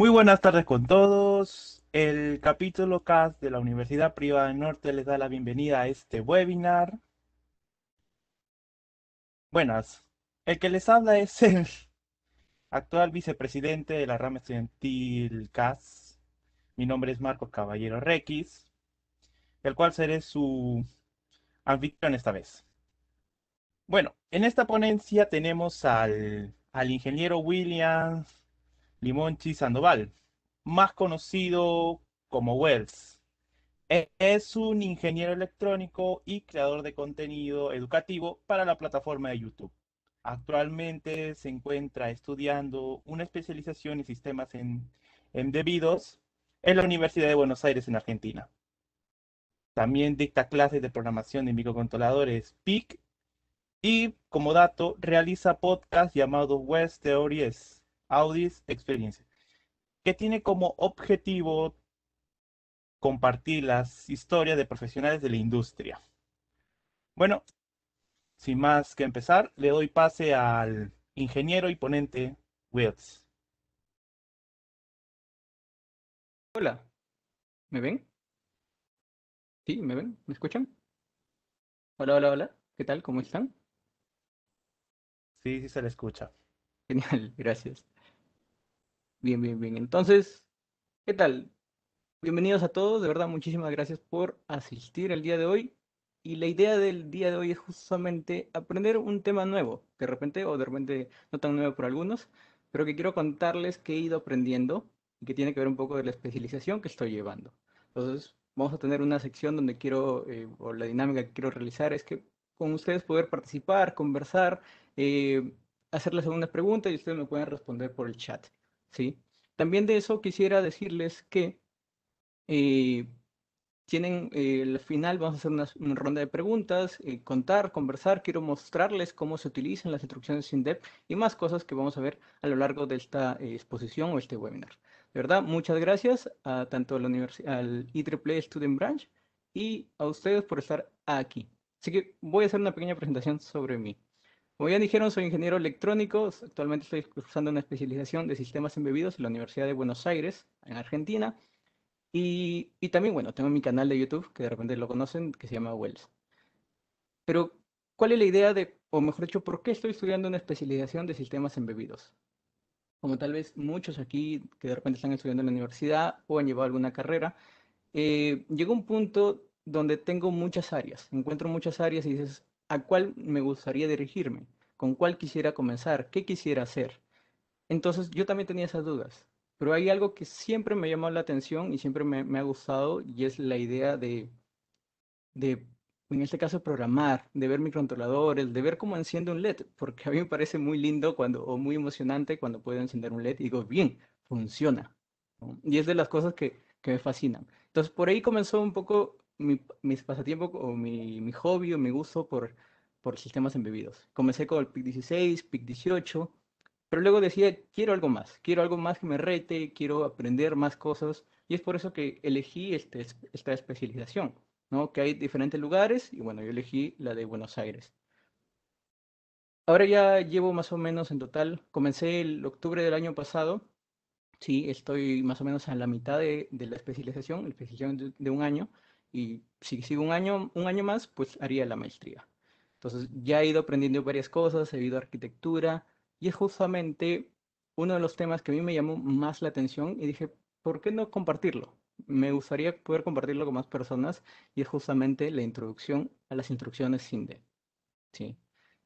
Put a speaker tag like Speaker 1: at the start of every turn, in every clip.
Speaker 1: Muy buenas tardes con todos. El capítulo CAS de la Universidad Privada del Norte les da la bienvenida a este webinar. Buenas. El que les habla es el actual vicepresidente de la rama estudiantil CAS. Mi nombre es Marcos Caballero Requis, el cual seré su anfitrión esta vez. Bueno, en esta ponencia tenemos al, al ingeniero Williams Limonchi Sandoval, más conocido como Wells. E-, es un ingeniero electrónico y creador de contenido educativo para la plataforma de YouTube. Actualmente se encuentra estudiando una especialización en sistemas en en, en la Universidad de Buenos Aires, en Argentina. También dicta clases de programación de microcontroladores PIC y, como dato, realiza podcast llamado West Theories Audis Experience, que tiene como objetivo compartir las historias de profesionales de la industria. Bueno, sin más que empezar, le doy pase al ingeniero y ponente Wills. Hola, ¿me ven? ¿Sí? ¿Me ven? ¿Me escuchan?
Speaker 2: Hola, hola, hola, ¿qué tal? ¿Cómo están? Sí, sí se le escucha. Genial, gracias. Bien, bien, bien. Entonces, ¿qué tal? Bienvenidos a todos, de verdad muchísimas gracias por asistir el día de hoy. Y la idea del día de hoy es justamente aprender un tema nuevo, que de repente, o de repente no tan nuevo por algunos, pero que quiero contarles que he ido aprendiendo y que tiene que ver un poco de la especialización que estoy llevando. Entonces, vamos a tener una sección donde quiero, eh, o la dinámica que quiero realizar es que con ustedes poder participar, conversar, hacer eh, hacerles algunas preguntas y ustedes me pueden responder por el chat. ¿sí? También de eso quisiera decirles que eh, tienen el eh, final, vamos a hacer una, ronda de preguntas, eh, contar, conversar, quiero mostrarles cómo se utilizan las instrucciones SINDEP y más cosas que vamos a ver a lo largo de esta exposición o este webinar. De verdad, muchas gracias a tanto a la al IEEE Student Branch y a ustedes por estar aquí. Así que voy a hacer una pequeña presentación sobre mí. Como ya dijeron, soy ingeniero electrónico. Actualmente estoy cursando una especialización de sistemas embebidos en la Universidad de Buenos Aires, en Argentina. Y, también, bueno, tengo mi canal de YouTube, que de repente lo conocen, que se llama Wells. Pero, ¿cuál es la idea de, o mejor dicho, por qué estoy estudiando una especialización de sistemas embebidos? Como tal vez muchos aquí que de repente están estudiando en la universidad o han llevado alguna carrera, eh, llegó un punto donde tengo muchas áreas, encuentro muchas áreas y dices, a cuál me gustaría dirigirme, con cuál quisiera comenzar, qué quisiera hacer. Entonces yo también tenía esas dudas, pero hay algo que siempre me ha llamado la atención y siempre me, ha gustado y es la idea de, en este caso, programar, de ver microcontroladores, de ver cómo enciende un LED, porque a mí me parece muy lindo cuando, o muy emocionante cuando puedo encender un LED y digo, bien, funciona. Y es de las cosas que, que me fascinan. Entonces por ahí comenzó un poco mi, mis pasatiempos o mi, hobby o mi gusto por, por sistemas embebidos. Comencé con el PIC 16, PIC 18, pero luego decía, quiero algo más, quiero algo más que me rete, quiero aprender más cosas, y es por eso que elegí este esta especialización, ¿no? Que hay diferentes lugares, y bueno, yo elegí la de Buenos Aires. Ahora ya llevo más o menos en total, comencé el octubre del año pasado, sí, estoy más o menos a la mitad de, la especialización, la especialización de un año, y si sigo un año, un año más, pues haría la maestría. Entonces ya he ido aprendiendo varias cosas, he ido a arquitectura y es justamente uno de los temas que a mí me llamó más la atención y dije, ¿por qué no compartirlo? Me gustaría poder compartirlo con más personas y es justamente la introducción a las instrucciones SINDE. ¿sí?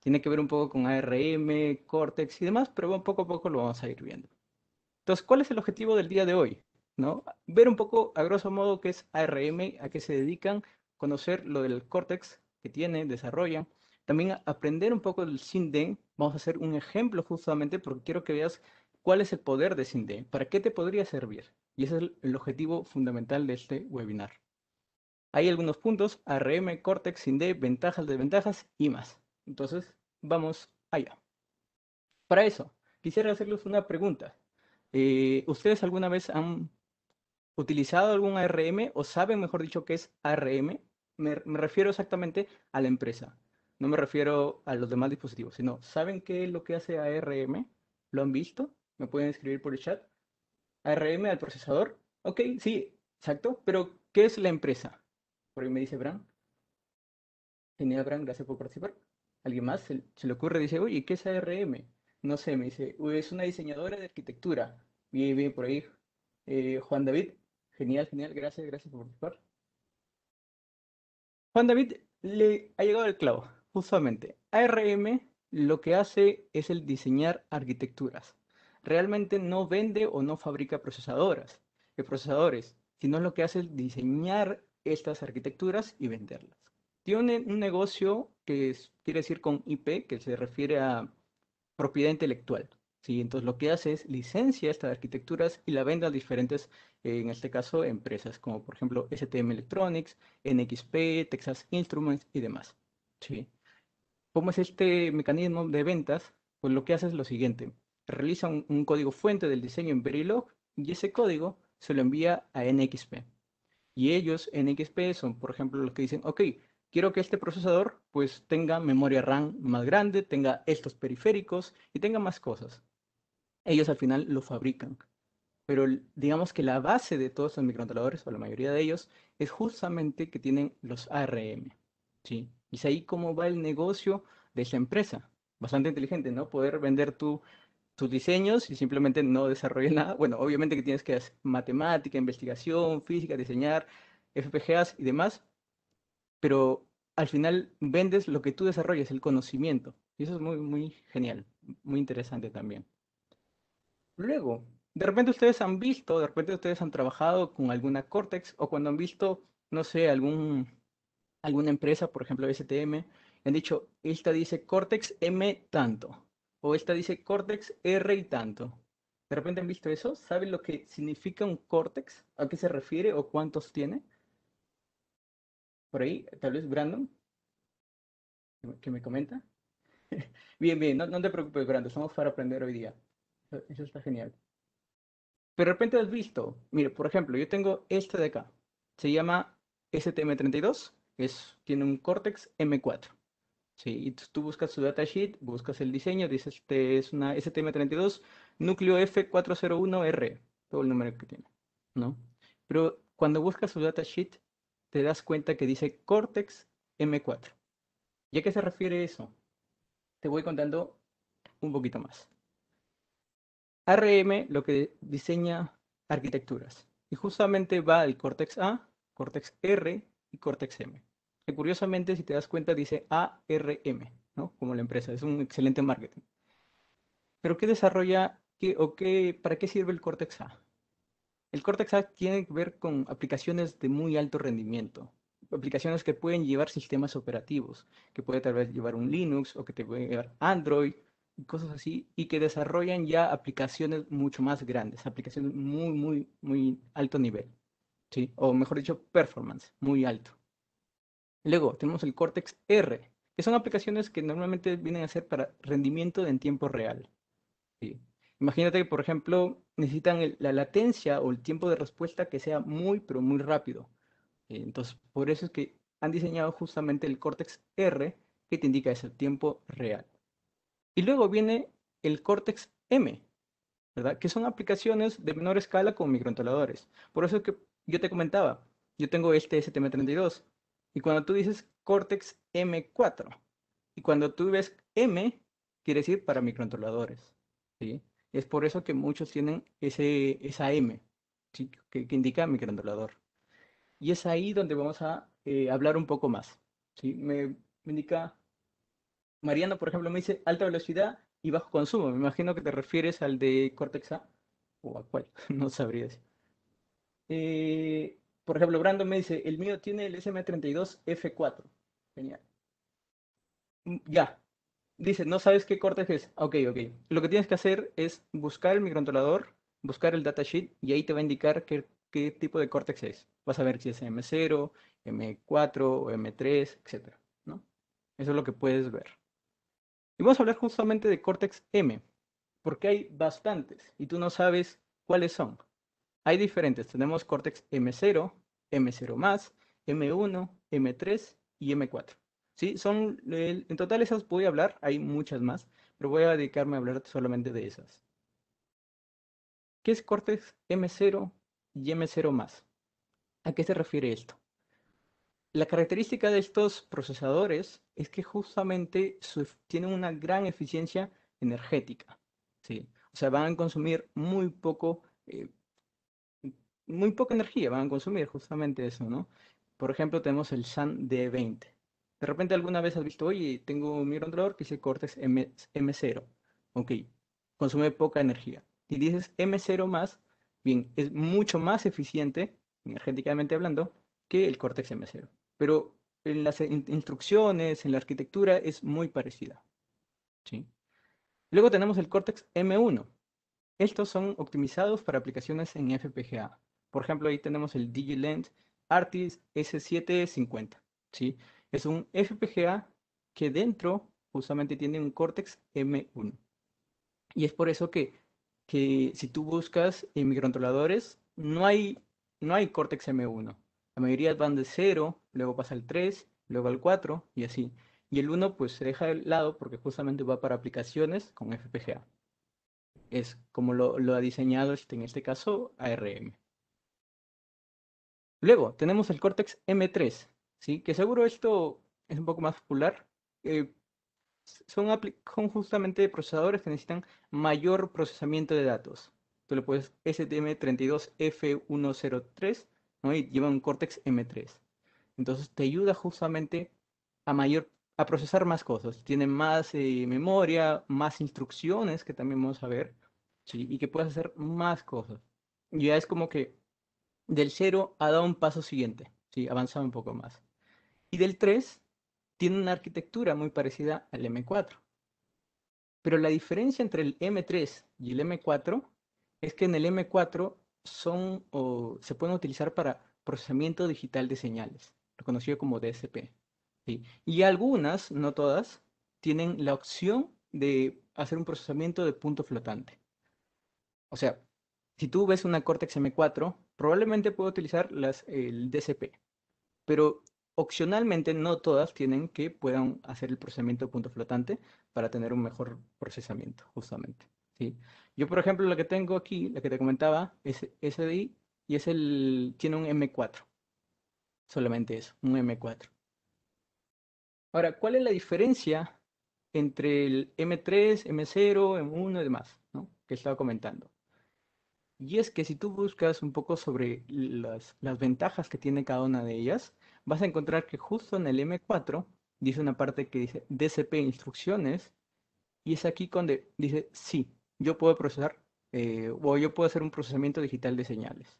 Speaker 2: Tiene que ver un poco con ARM, Cortex y demás, pero poco a poco lo vamos a ir viendo. Entonces, ¿cuál es el objetivo del día de hoy? ¿no? Ver un poco, a grosso modo, qué es ARM, a qué se dedican, conocer lo del Cortex que tiene, desarrollan. También aprender un poco del SINDEN. Vamos a hacer un ejemplo justamente porque quiero que veas cuál es el poder de SINDEN, para qué te podría servir. Y ese es el objetivo fundamental de este webinar. Hay algunos puntos, ARM, Cortex, SINDE, ventajas, desventajas y más. Entonces, vamos allá. Para eso, quisiera hacerles una pregunta. Eh, ¿Ustedes alguna vez han utilizado algún ARM o saben, mejor dicho, qué es ARM, me, refiero exactamente a la empresa. No me refiero a los demás dispositivos, sino ¿saben qué es lo que hace ARM? ¿Lo han visto? ¿Me pueden escribir por el chat? ARM al procesador. Ok, sí, exacto. Pero, ¿qué es la empresa? Por ahí me dice Bran. Genial, Bran, gracias por participar. Alguien más se, le ocurre, dice, oye, ¿qué es ARM? No sé, me dice, es una diseñadora de arquitectura. Bien, bien, por ahí. Eh, Juan David, Genial, genial. Gracias, gracias por participar. Juan David le ha llegado el clavo, justamente. ARM lo que hace es el diseñar arquitecturas. Realmente no vende o no fabrica procesadoras, eh, procesadores, sino lo que hace es diseñar estas arquitecturas y venderlas. Tiene un negocio que quiere decir con IP, que se refiere a propiedad intelectual. Entonces lo que hace es licencia estas arquitecturas y la vende a diferentes, eh, en este caso, empresas, como por ejemplo STM Electronics, NXP, Texas Instruments y demás. ¿sí? ¿Cómo es este mecanismo de ventas? Pues lo que hace es lo siguiente, realiza un, código fuente del diseño en Verilog y ese código se lo envía a NXP. Y ellos, NXP, son por ejemplo los que dicen, ok, quiero que este procesador pues tenga memoria RAM más grande, tenga estos periféricos y tenga más cosas ellos al final lo fabrican. Pero digamos que la base de todos los microcontroladores, o la mayoría de ellos, es justamente que tienen los ARM. ¿sí? Y es ahí cómo va el negocio de esa empresa. Bastante inteligente, ¿no? Poder vender tus diseños y simplemente no desarrollar nada. Bueno, obviamente que tienes que hacer matemática, investigación, física, diseñar, FPGAs y demás. Pero al final vendes lo que tú desarrollas, el conocimiento. Y eso es muy, muy genial, muy interesante también luego. De repente ustedes han visto, de repente ustedes han trabajado con alguna Cortex o cuando han visto, no sé, algún, alguna empresa, por ejemplo STM, han dicho, esta dice Cortex M tanto o esta dice Cortex R y tanto. ¿De repente han visto eso? ¿Saben lo que significa un Cortex? ¿A qué se refiere o cuántos tiene? Por ahí, tal vez Brandon, que me comenta. bien, bien, no, no te preocupes, Brandon, estamos para aprender hoy día. Eso está genial. Pero de repente has visto, mire, por ejemplo, yo tengo este de acá. Se llama STM32, es, tiene un Cortex M4. Sí, y tú buscas su datasheet, buscas el diseño, dice este es una STM32 núcleo F401R, todo el número que tiene, ¿no? Pero cuando buscas su datasheet, te das cuenta que dice Cortex M4. ¿Y a qué se refiere eso? Te voy contando un poquito más. ARM lo que diseña arquitecturas y justamente va del cortex A, cortex R y cortex M. Que curiosamente, si te das cuenta, dice ARM, ¿no? Como la empresa, es un excelente marketing. Pero ¿qué desarrolla qué, o qué, para qué sirve el cortex A? El cortex A tiene que ver con aplicaciones de muy alto rendimiento, aplicaciones que pueden llevar sistemas operativos, que puede tal vez llevar un Linux o que te puede llevar Android y cosas así, y que desarrollan ya aplicaciones mucho más grandes, aplicaciones muy, muy, muy alto nivel, ¿sí? O mejor dicho, performance, muy alto. Luego tenemos el Cortex R, que son aplicaciones que normalmente vienen a ser para rendimiento en tiempo real. Imagínate que, por ejemplo, necesitan la latencia o el tiempo de respuesta que sea muy, pero muy rápido. Entonces, por eso es que han diseñado justamente el Cortex R que te indica ese tiempo real. Y luego viene el Cortex M, ¿verdad? Que son aplicaciones de menor escala con microcontroladores. Por eso es que yo te comentaba, yo tengo este STM32. Y cuando tú dices Cortex M4, y cuando tú ves M, quiere decir para microcontroladores. ¿sí? Es por eso que muchos tienen ese, esa M, que, indica microcontrolador. Y es ahí donde vamos a eh, hablar un poco más. ¿sí? me indica Mariano, por ejemplo, me dice alta velocidad y bajo consumo. Me imagino que te refieres al de Cortex A o a cuál, no sabría decir. Eh, por ejemplo, Brandon me dice, el mío tiene el SM32F4. Genial. Mm, ya. Dice, no sabes qué Cortex es. Ok, ok. Lo que tienes que hacer es buscar el microcontrolador, buscar el datasheet y ahí te va a indicar qué, tipo de Cortex es. Vas a ver si es M0, M4 o M3, etc. ¿no? Eso es lo que puedes ver. Y vamos a hablar justamente de córtex M, porque hay bastantes y tú no sabes cuáles son. Hay diferentes, tenemos córtex M0, M0+, M1, M3 y M4. ¿Sí? Son, en total esas voy a hablar, hay muchas más, pero voy a dedicarme a hablar solamente de esas. ¿Qué es córtex M0 y M0+. ¿A qué se refiere esto? La característica de estos procesadores es que justamente tienen una gran eficiencia energética. ¿sí? O sea, van a consumir muy poco, eh, muy poca energía, van a consumir justamente eso, ¿no? Por ejemplo, tenemos el SAN D20. De repente alguna vez has visto, oye, tengo un microcontrolador que dice Cortex M 0 Ok, consume poca energía. Y dices M0 más, bien, es mucho más eficiente, energéticamente hablando, que el Cortex M0 pero en las instrucciones, en la arquitectura es muy parecida. ¿sí? Luego tenemos el Cortex M1. Estos son optimizados para aplicaciones en FPGA. Por ejemplo, ahí tenemos el Digilent Artis S750. ¿sí? Es un FPGA que dentro justamente tiene un Cortex M1. Y es por eso que, que si tú buscas en microcontroladores, no hay, no hay Cortex M1. La mayoría van de 0, luego pasa al 3, luego al 4 y así. Y el 1 pues se deja de lado porque justamente va para aplicaciones con FPGA. Es como lo, ha diseñado este, en este caso ARM. Luego tenemos el Cortex M3, ¿sí? que seguro esto es un poco más popular. Eh, son, son, justamente procesadores que necesitan mayor procesamiento de datos. Tú le puedes STM32F103 lleva un córtex M3. Entonces te ayuda justamente a, mayor, a procesar más cosas. Tiene más eh, memoria, más instrucciones que también vamos a ver, y que puedes hacer más cosas. Ya es como que del 0 ha dado un paso siguiente, ¿sí? avanzado un poco más. Y del 3 tiene una arquitectura muy parecida al M4. Pero la diferencia entre el M3 y el M4 es que en el M4 son o se pueden utilizar para procesamiento digital de señales, reconocido conocido como DSP. Y algunas, no todas, tienen la opción de hacer un procesamiento de punto flotante. O sea, si tú ves una Cortex M4, probablemente pueda utilizar las, el DSP pero opcionalmente no todas tienen que puedan hacer el procesamiento de punto flotante para tener un mejor procesamiento, justamente. Yo, por ejemplo, la que tengo aquí, la que te comentaba, es SDI y es el, tiene un M4. Solamente eso, un M4. Ahora, ¿cuál es la diferencia entre el M3, M0, M1 y demás, ¿no? que estaba comentando? Y es que si tú buscas un poco sobre las, las ventajas que tiene cada una de ellas, vas a encontrar que justo en el M4 dice una parte que dice DCP instrucciones y es aquí donde dice sí, yo puedo procesar eh, o yo puedo hacer un procesamiento digital de señales.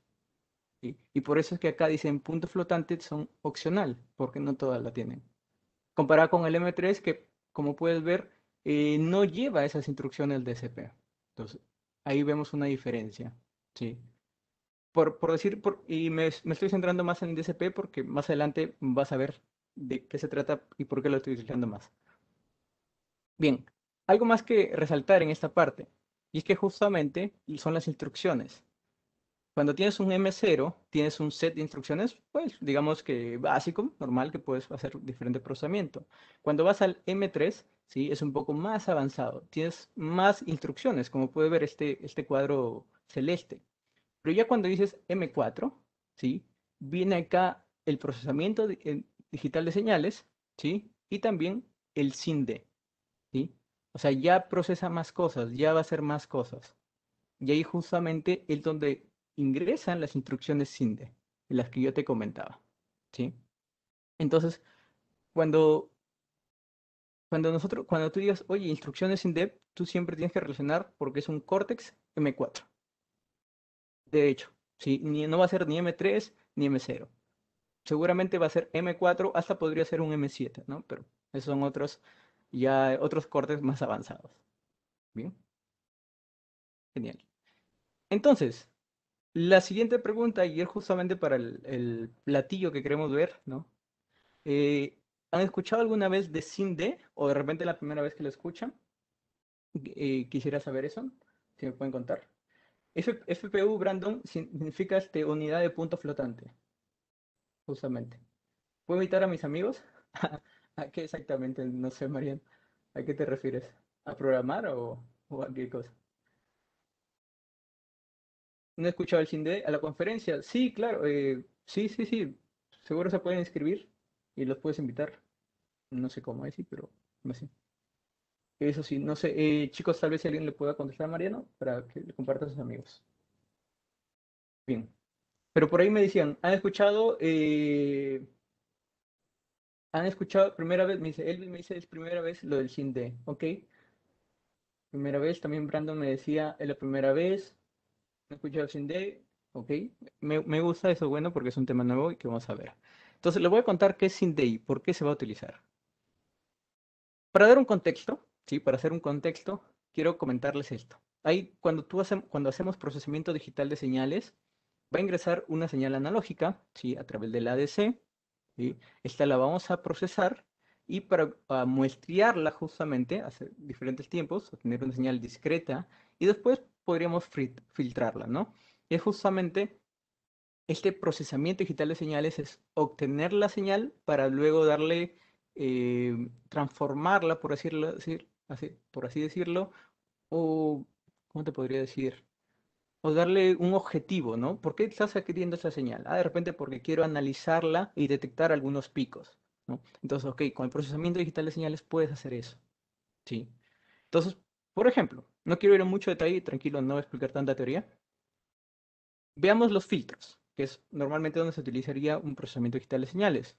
Speaker 2: Y por eso es que acá dicen puntos flotantes son opcional, porque no todas la tienen. Comparado con el M3 que, como puedes ver, eh, no lleva esas instrucciones de DSP. Entonces, ahí vemos una diferencia. ¿sí? Por, por decir, por, y me, me, estoy centrando más en DCP porque más adelante vas a ver de qué se trata y por qué lo estoy utilizando más. Bien, algo más que resaltar en esta parte y es que justamente son las instrucciones. Cuando tienes un M0, tienes un set de instrucciones, pues digamos que básico, normal, que puedes hacer diferente procesamiento. Cuando vas al M3, ¿sí? es un poco más avanzado, tienes más instrucciones, como puede ver este, este cuadro celeste. Pero ya cuando dices M4, ¿sí? viene acá el procesamiento digital de señales ¿sí? y también el SINDE. ¿sí? O sea, ya procesa más cosas, ya va a hacer más cosas. Y ahí justamente es donde ingresan las instrucciones SINDE, las que yo te comentaba. ¿sí? Entonces, cuando, cuando, nosotros, cuando tú digas, oye, instrucciones SINDE, tú siempre tienes que relacionar porque es un Cortex M4. De hecho, ¿sí? Ni, no va a ser ni M3 ni M0. Seguramente va a ser M4, hasta podría ser un M7, ¿no? Pero esos son otros y otros cortes más avanzados. Bien. Genial. Entonces, la siguiente pregunta, y es justamente para el, platillo que queremos ver, ¿no? Eh, ¿Han escuchado alguna vez de SIMD, ¿O de repente la primera vez que lo escuchan? Eh, quisiera saber eso, si me pueden contar. FPU, Brandon, significa este, unidad de punto flotante. Justamente. ¿Puedo invitar a mis amigos ¿A qué exactamente? No sé, Mariano. ¿A qué te refieres? ¿A programar o, o a qué cosa? ¿No he escuchado el CINDE? ¿A la conferencia? Sí, claro. Eh, sí, sí, sí. Seguro se pueden inscribir y los puedes invitar. No sé cómo es, sí, pero Eso sí, no sé. Eh, chicos, tal vez alguien le pueda contestar a Mariano para que le comparta a sus amigos. Bien. Pero por ahí me decían, ¿han escuchado eh, han escuchado, primera vez, me dice, Elvis me dice, es primera vez lo del Sinde, ok. Primera vez, también Brandon me decía, es la primera vez, he escuchado D. ok. Me, gusta eso, bueno, porque es un tema nuevo y que vamos a ver. Entonces, les voy a contar qué es Sinde y por qué se va a utilizar. Para dar un contexto, sí, para hacer un contexto, quiero comentarles esto. Ahí, cuando, tú cuando hacemos procesamiento digital de señales, va a ingresar una señal analógica, sí, a través del ADC, esta la vamos a procesar y para muestrearla justamente, hacer diferentes tiempos, obtener una señal discreta y después podríamos filtrarla, ¿no? Es justamente este procesamiento digital de señales, es obtener la señal para luego darle, eh, transformarla, por, así, por así decirlo, o, ¿cómo te podría decir? o darle un objetivo, ¿no? ¿Por qué estás adquiriendo esa señal? Ah, de repente porque quiero analizarla y detectar algunos picos, ¿no? Entonces, ok, con el procesamiento digital de señales puedes hacer eso, ¿sí? Entonces, por ejemplo, no quiero ir en mucho detalle, tranquilo, no voy a explicar tanta teoría. Veamos los filtros, que es normalmente donde se utilizaría un procesamiento digital de señales.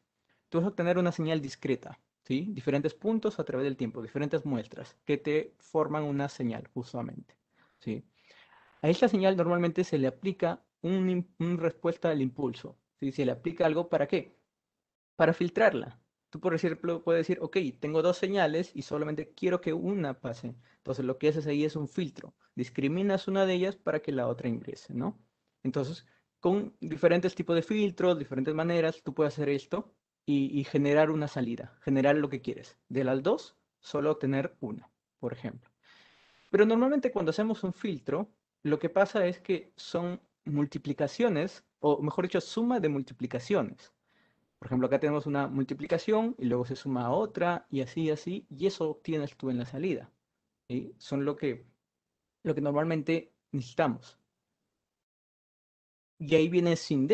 Speaker 2: Tú vas a obtener una señal discreta, ¿sí? Diferentes puntos a través del tiempo, diferentes muestras que te forman una señal, justamente, ¿sí? A esta señal normalmente se le aplica una respuesta al impulso. Si se le aplica algo, ¿para qué? Para filtrarla. Tú, por ejemplo, puedes decir, ok, tengo dos señales y solamente quiero que una pase. Entonces, lo que haces ahí es un filtro. Discriminas una de ellas para que la otra ingrese, ¿no? Entonces, con diferentes tipos de filtros, diferentes maneras, tú puedes hacer esto y, y generar una salida, generar lo que quieres. De las dos, solo obtener una, por ejemplo. Pero normalmente cuando hacemos un filtro, lo que pasa es que son multiplicaciones, o mejor dicho, suma de multiplicaciones. Por ejemplo, acá tenemos una multiplicación y luego se suma a otra y así, y así, y eso obtienes tú en la salida. Son lo que, lo que normalmente necesitamos. Y ahí viene sin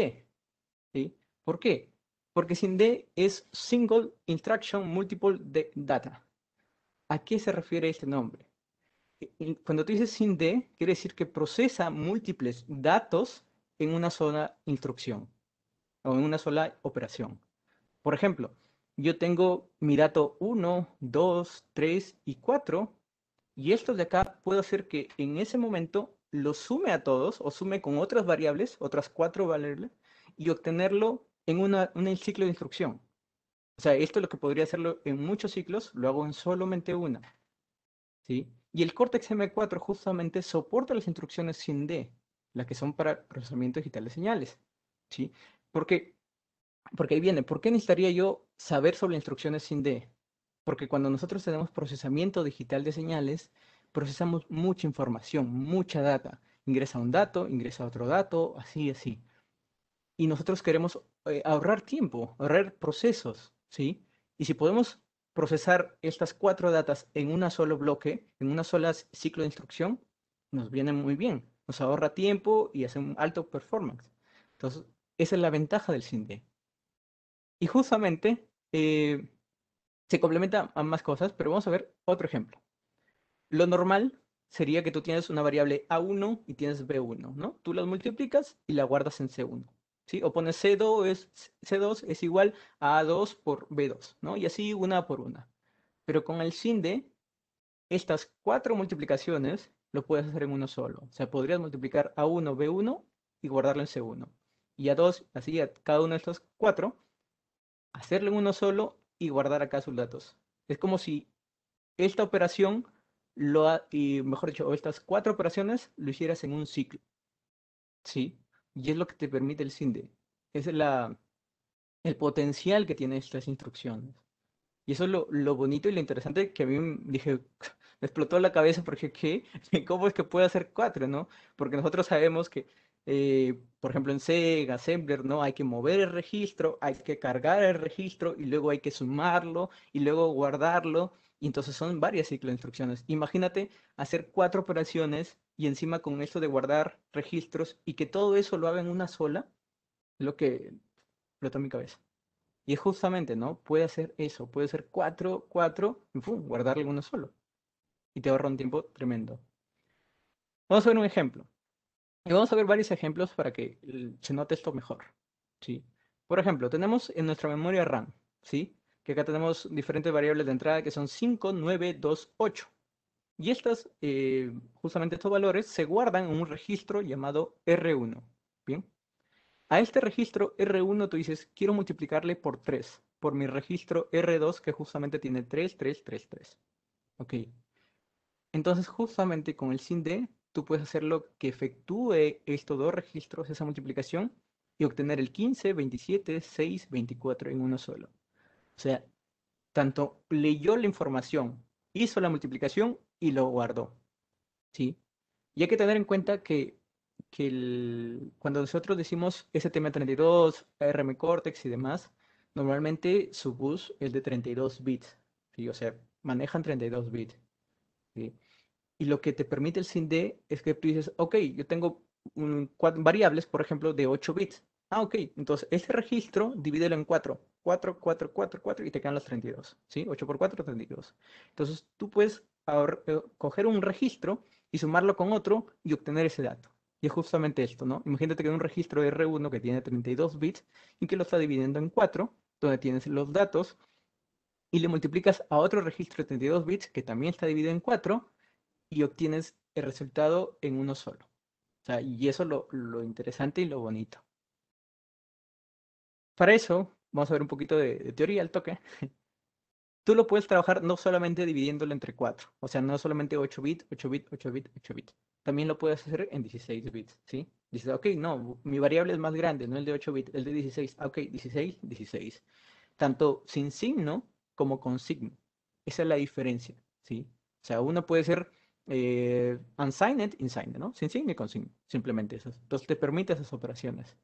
Speaker 2: ¿Por qué? Porque sin es Single Instruction Multiple Data. ¿A qué se refiere este nombre? cuando tú dices sin D, quiere decir que procesa múltiples datos en una sola instrucción o en una sola operación. Por ejemplo, yo tengo mi dato 1, 2, 3 y 4, y estos de acá puedo hacer que en ese momento lo sume a todos o sume con otras variables, otras cuatro variables, y obtenerlo en un ciclo de instrucción. O sea, esto es lo que podría hacerlo en muchos ciclos, lo hago en solamente una. ¿Sí? Y el cortex M4 justamente soporta las instrucciones sin D, las que son para procesamiento digital de señales. ¿sí? Porque, porque ahí viene, ¿por qué necesitaría yo saber sobre instrucciones sin D? Porque cuando nosotros tenemos procesamiento digital de señales, procesamos mucha información, mucha data. Ingresa un dato, ingresa otro dato, así, así. Y nosotros queremos eh, ahorrar tiempo, ahorrar procesos, ¿sí? Y si podemos procesar estas cuatro datas en un solo bloque, en una sola ciclo de instrucción, nos viene muy bien. Nos ahorra tiempo y hace un alto performance. Entonces, esa es la ventaja del SIND. Y justamente eh, se complementa a más cosas, pero vamos a ver otro ejemplo. Lo normal sería que tú tienes una variable A1 y tienes B1, ¿no? Tú las multiplicas y la guardas en C1. ¿sí? O pones C2 es, C2 es igual a A2 por B2, ¿no? Y así una por una. Pero con el SINDE, estas cuatro multiplicaciones lo puedes hacer en uno solo. O sea, podrías multiplicar A1, B1 y guardarlo en C1. Y A2, así a cada uno de estos cuatro, hacerlo en uno solo y guardar acá sus datos. Es como si esta operación, lo y mejor dicho, estas cuatro operaciones lo hicieras en un ciclo. ¿Sí? Y es lo que te permite el CINDE. Es la, el potencial que tiene estas instrucciones. Y eso es lo, lo, bonito y lo interesante que a mí dije, me explotó la cabeza porque ¿qué? ¿Cómo es que puede hacer cuatro, no? Porque nosotros sabemos que, eh, por ejemplo, en Sega, Assembler, ¿no? Hay que mover el registro, hay que cargar el registro y luego hay que sumarlo y luego guardarlo y entonces son varias ciclo instrucciones. Imagínate hacer cuatro operaciones y encima con esto de guardar registros y que todo eso lo haga en una sola, lo que flota mi cabeza. Y es justamente, ¿no? Puede hacer eso, puede hacer cuatro, cuatro, y guardarle uno solo. Y te ahorra un tiempo tremendo. Vamos a ver un ejemplo. Y vamos a ver varios ejemplos para que eh, se note esto mejor. ¿sí? Por ejemplo, tenemos en nuestra memoria RAM, ¿sí? que acá tenemos diferentes variables de entrada que son 5, 9, 2, 8. Y estas, eh, justamente estos valores, se guardan en un registro llamado R1. Bien. A este registro R1 tú dices, quiero multiplicarle por 3, por mi registro R2 que justamente tiene 3, 3, 3, 3. Ok. Entonces justamente con el SIND tú puedes hacer lo que efectúe estos dos registros, esa multiplicación, y obtener el 15, 27, 6, 24 en uno solo. O sea, tanto leyó la información, hizo la multiplicación y lo guardó. ¿sí? Y hay que tener en cuenta que, cuando nosotros decimos STM32, RM Cortex y demás, normalmente su bus es de 32 bits, o sea, manejan 32 bits. Y lo que te permite el SIND es que tú dices, ok, yo tengo variables, por ejemplo, de 8 bits. Ah, ok, entonces este registro divídelo en 4 4, 4, 4, 4 y te quedan los 32, ¿sí? 8 por 4, 32. Entonces tú puedes eh, coger un registro y sumarlo con otro y obtener ese dato. Y es justamente esto, ¿no? Imagínate que hay un registro R1 que tiene 32 bits y que lo está dividiendo en 4, donde tienes los datos, y le multiplicas a otro registro de 32 bits que también está dividido en 4 y obtienes el resultado en uno solo. O sea, y eso es lo, lo interesante y lo bonito. Para eso, vamos a ver un poquito de, teoría al toque. Tú lo puedes trabajar no solamente dividiéndolo entre 4, o sea, no solamente 8 bits, 8 bits, 8 bits, 8 bits. También lo puedes hacer en 16 bits, ¿sí? Dices, ok, no, mi variable es más grande, no el de 8 bits, el de 16. Ah, ok, 16, 16. Tanto sin signo como con signo. Esa es la diferencia, ¿sí? O sea, uno puede ser eh, unsigned, insigned, ¿no? Sin signo y con signo, simplemente eso. Entonces te permite esas operaciones.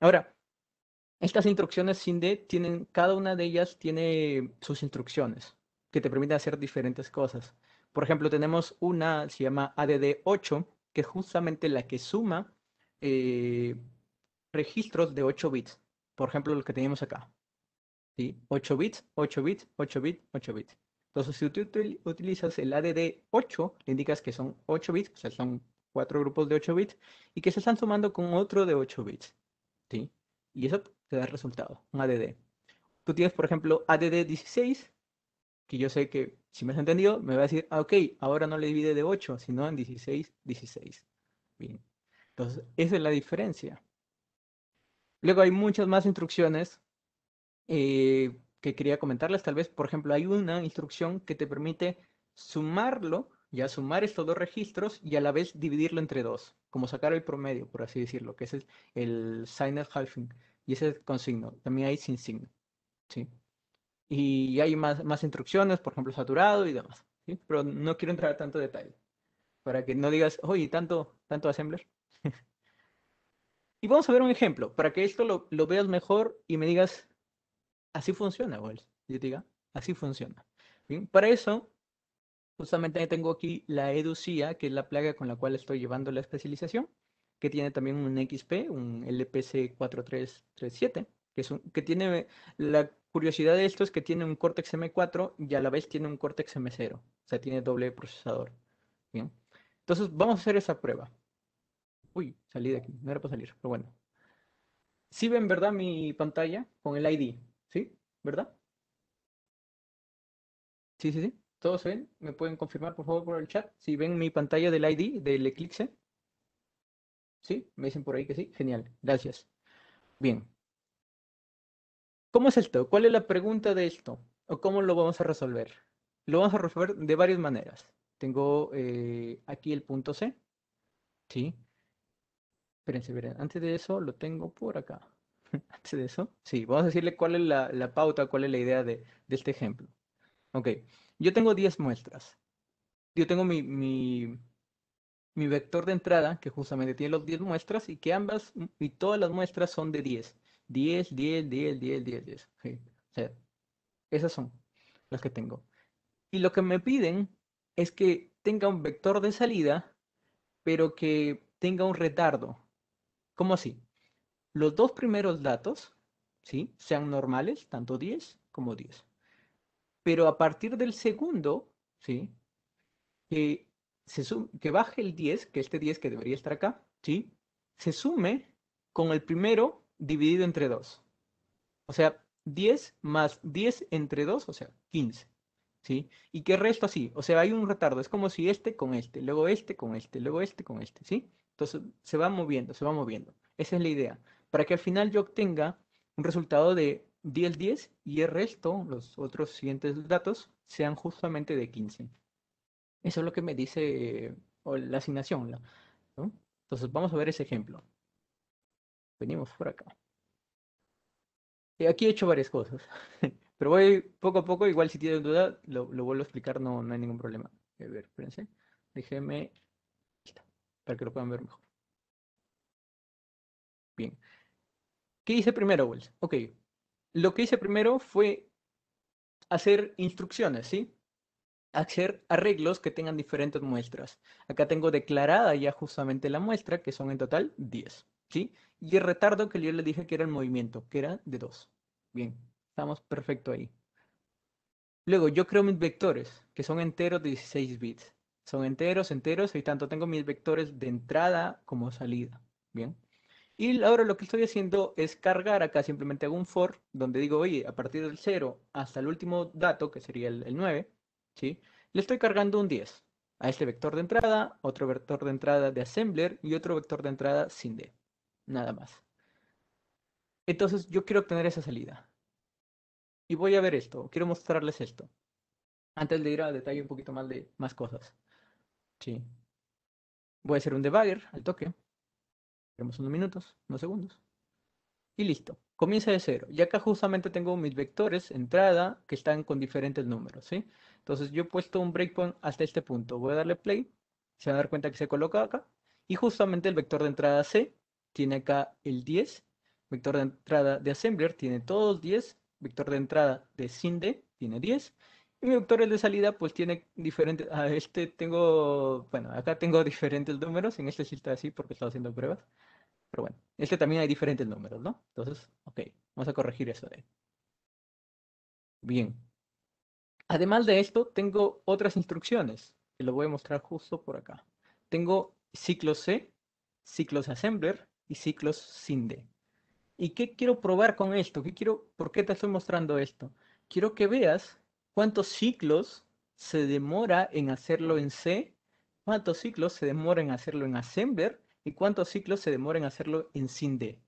Speaker 2: Ahora, estas instrucciones Sinde tienen, cada una de ellas tiene sus instrucciones que te permiten hacer diferentes cosas. Por ejemplo, tenemos una, se llama ADD8, que es justamente la que suma eh, registros de 8 bits. Por ejemplo, lo que tenemos acá. ¿Sí? 8 bits, 8 bits, 8 bits, 8 bits. Entonces, si tú utilizas el ADD8, le indicas que son 8 bits, o sea, son cuatro grupos de 8 bits, y que se están sumando con otro de 8 bits. ¿Sí? Y eso te da el resultado, un ADD. Tú tienes, por ejemplo, ADD 16, que yo sé que si me has entendido, me va a decir, ah, ok, ahora no le divide de 8, sino en 16, 16. Bien. Entonces, esa es la diferencia. Luego hay muchas más instrucciones eh, que quería comentarles. Tal vez, por ejemplo, hay una instrucción que te permite sumarlo, ya sumar estos dos registros y a la vez dividirlo entre dos, como sacar el promedio, por así decirlo, que es el, signer signed halving y ese es con signo. También hay sin signo. ¿sí? Y hay más, más instrucciones, por ejemplo, saturado y demás. ¿sí? Pero no quiero entrar a tanto detalle para que no digas, oye, tanto, tanto assembler. y vamos a ver un ejemplo para que esto lo, lo veas mejor y me digas, así funciona, Wells. Yo te diga, así funciona. ¿Bien? Para eso, justamente tengo aquí la EDUCIA, que es la plaga con la cual estoy llevando la especialización que tiene también un XP, un LPC4337, que, es que tiene, la curiosidad de esto es que tiene un Cortex M4 y a la vez tiene un Cortex M0, o sea, tiene doble procesador. Bien, entonces vamos a hacer esa prueba. Uy, salí de aquí, no era para salir, pero bueno. Si ¿Sí ven, ¿verdad? Mi pantalla con el ID, ¿sí? ¿Verdad? Sí, sí, sí. ¿Todos ven? ¿Me pueden confirmar, por favor, por el chat? Si ven mi pantalla del ID del Eclipse. ¿Sí? Me dicen por ahí que sí. Genial, gracias. Bien. ¿Cómo es esto? ¿Cuál es la pregunta de esto? ¿O cómo lo vamos a resolver? Lo vamos a resolver de varias maneras. Tengo eh, aquí el punto C. ¿Sí? Espérense, miren. Antes de eso lo tengo por acá. Antes de eso, sí, vamos a decirle cuál es la, pauta, cuál es la idea de, este ejemplo. Ok, yo tengo 10 muestras. Yo tengo mi, mi vector de entrada, que justamente tiene los 10 muestras y que ambas mm, y todas las muestras son de 10. 10, 10, 10, 10, 10, 10. O sea, esas son las que tengo. Y lo que me piden es que tenga un vector de salida, pero que tenga un retardo. ¿Cómo así? Los dos primeros datos, ¿sí? Sean normales, tanto 10 como 10. Pero a partir del segundo, ¿sí? Que que baje el 10, que este 10 que debería estar acá, ¿sí? Se sume con el primero dividido entre 2. O sea, 10 más 10 entre 2, o sea, 15. ¿Sí? Y que resto así, o sea, hay un retardo, es como si este con este, luego este con este, luego este con este, ¿sí? Entonces se va moviendo, se va moviendo. Esa es la idea, para que al final yo obtenga un resultado de 10, 10 y el resto, los otros siguientes datos, sean justamente de 15. Eso es lo que me dice la asignación. Entonces vamos a ver ese ejemplo. Venimos por acá. Eh, aquí he hecho varias cosas, pero voy poco a poco, igual si tienen duda, lo, vuelvo a explicar, no, hay ningún problema. A ver, espérense, déjenme, para que lo puedan ver mejor. Bien. ¿Qué hice primero, Wells? Ok, lo que hice primero fue hacer instrucciones, ¿sí? hacer arreglos que tengan diferentes muestras. Acá tengo declarada ya justamente la muestra, que son en total 10, ¿sí? Y el retardo que yo le dije que era el movimiento, que era de 2. Bien, estamos perfecto ahí. Luego, yo creo mis vectores, que son enteros de 16 bits. Son enteros, enteros, y tanto tengo mis vectores de entrada como salida, ¿bien? Y ahora lo que estoy haciendo es cargar acá, simplemente hago un for, donde digo, oye, a partir del 0 hasta el último dato, que sería el, el 9, ¿sí? Le estoy cargando un 10 a este vector de entrada, otro vector de entrada de assembler y otro vector de entrada sin D. Nada más. Entonces yo quiero obtener esa salida. Y voy a ver esto, quiero mostrarles esto. Antes de ir a detalle un poquito más de más cosas. Sí. Voy a hacer un debugger al toque. Tenemos unos minutos, unos segundos. Y listo. Comienza de cero. Y acá justamente tengo mis vectores, entrada, que están con diferentes números. ¿sí? Entonces yo he puesto un breakpoint hasta este punto. Voy a darle play, se van a dar cuenta que se coloca acá. Y justamente el vector de entrada C tiene acá el 10, vector de entrada de assembler tiene todos 10, vector de entrada de SIND tiene 10, y mi vector de salida pues tiene diferentes, a ah, este tengo, bueno, acá tengo diferentes números, en este sí está así porque estaba haciendo pruebas, pero bueno, este también hay diferentes números, ¿no? Entonces, ok, vamos a corregir eso de ahí. Bien, Además de esto, tengo otras instrucciones que lo voy a mostrar justo por acá. Tengo ciclos C, ciclos assembler y ciclos sinde. ¿Y qué quiero probar con esto? ¿Qué quiero, ¿Por qué te estoy mostrando esto? Quiero que veas cuántos ciclos se demora en hacerlo en C, cuántos ciclos se demora en hacerlo en assembler y cuántos ciclos se demora en hacerlo en sinde.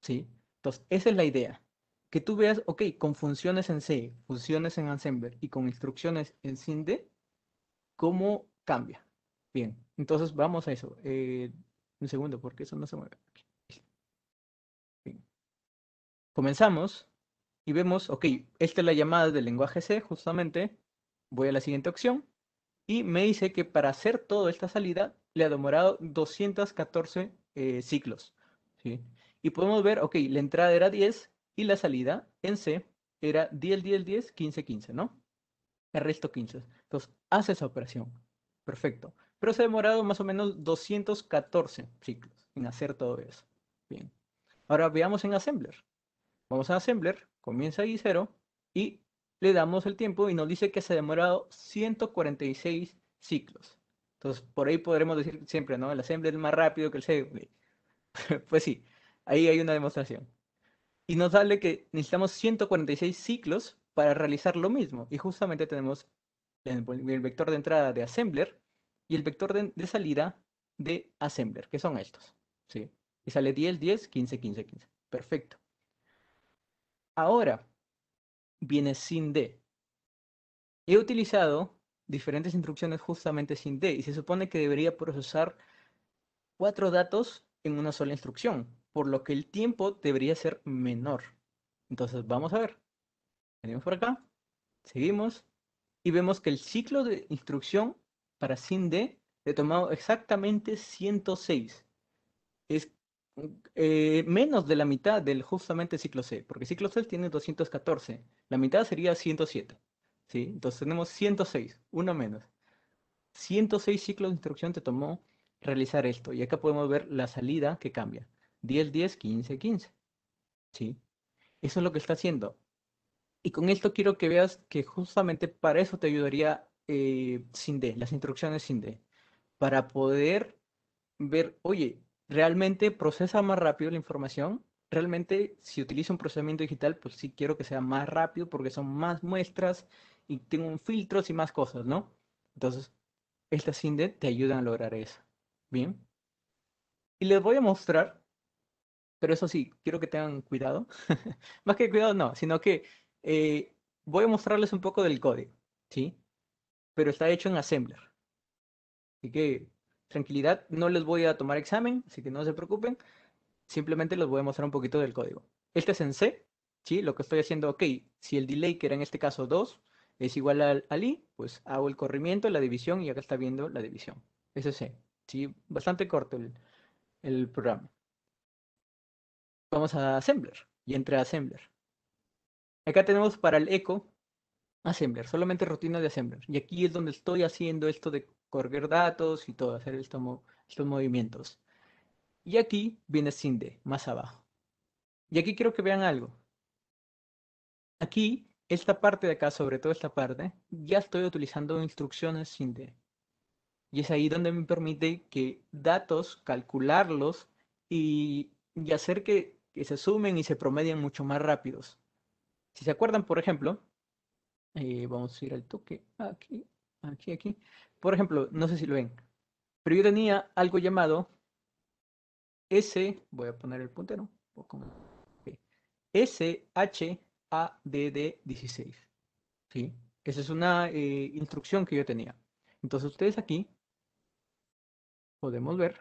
Speaker 2: ¿Sí? Entonces, esa es la idea que tú veas, ok, con funciones en C, funciones en Ensemble y con instrucciones en Sinde, ¿cómo cambia? Bien, entonces vamos a eso. Eh, un segundo, porque eso no se mueve. Comenzamos y vemos, ok, esta es la llamada del lenguaje C, justamente. Voy a la siguiente opción y me dice que para hacer toda esta salida le ha demorado 214 eh, ciclos. Y podemos ver, ok, la entrada era 10, y la salida en C era 10, 10, 10, 15, 15, ¿no? El resto 15. Entonces, hace esa operación. Perfecto. Pero se ha demorado más o menos 214 ciclos en hacer todo eso. Bien. Ahora veamos en Assembler. Vamos a Assembler, comienza ahí 0 y le damos el tiempo y nos dice que se ha demorado 146 ciclos. Entonces, por ahí podremos decir siempre, ¿no? El Assembler es más rápido que el C. pues sí, ahí hay una demostración y nos sale que necesitamos 146 ciclos para realizar lo mismo. Y justamente tenemos el, vector de entrada de Assembler y el vector de, salida de Assembler, que son estos. ¿sí? Y sale 10, 10, 15, 15, 15. Perfecto. Ahora viene sin D. He utilizado diferentes instrucciones justamente sin D y se supone que debería procesar cuatro datos en una sola instrucción por lo que el tiempo debería ser menor. Entonces, vamos a ver. Venimos por acá, seguimos y vemos que el ciclo de instrucción para SIND le tomó exactamente 106. Es eh, menos de la mitad del justamente ciclo C, porque ciclo C tiene 214. La mitad sería 107. ¿sí? Entonces tenemos 106, uno menos. 106 ciclos de instrucción te tomó realizar esto. Y acá podemos ver la salida que cambia. 10, 10, 15, 15. ¿Sí? Eso es lo que está haciendo. Y con esto quiero que veas que justamente para eso te ayudaría eh, las instrucciones SINDE, para poder ver, oye, realmente procesa más rápido la información. Realmente, si utilizo un procesamiento digital, pues sí quiero que sea más rápido porque son más muestras y tengo filtros y más cosas, ¿no? Entonces, estas SINDE te ayudan a lograr eso. Bien. Y les voy a mostrar pero eso sí, quiero que tengan cuidado. Más que cuidado, no, sino que eh, voy a mostrarles un poco del código, ¿sí? Pero está hecho en Assembler. Así que tranquilidad, no les voy a tomar examen, así que no se preocupen. Simplemente les voy a mostrar un poquito del código. Este es en C, ¿sí? Lo que estoy haciendo, ok, si el delay, que era en este caso 2, es igual al, i, pues hago el corrimiento, la división, y acá está viendo la división. Ese es C, ¿sí? Bastante corto el, el programa vamos a Assembler y entre a Assembler. Acá tenemos para el eco Assembler, solamente rutina de Assembler. Y aquí es donde estoy haciendo esto de correr datos y todo, hacer estos, estos movimientos. Y aquí viene Sinde, más abajo. Y aquí quiero que vean algo. Aquí, esta parte de acá, sobre todo esta parte, ya estoy utilizando instrucciones Sinde. Y es ahí donde me permite que datos, calcularlos y, y hacer que que se sumen y se promedian mucho más rápidos. Si se acuerdan, por ejemplo, eh, vamos a ir al toque, aquí, aquí, aquí. Por ejemplo, no sé si lo ven, pero yo tenía algo llamado S, voy a poner el puntero, SHADD16. ¿Sí? Esa es una eh, instrucción que yo tenía. Entonces ustedes aquí podemos ver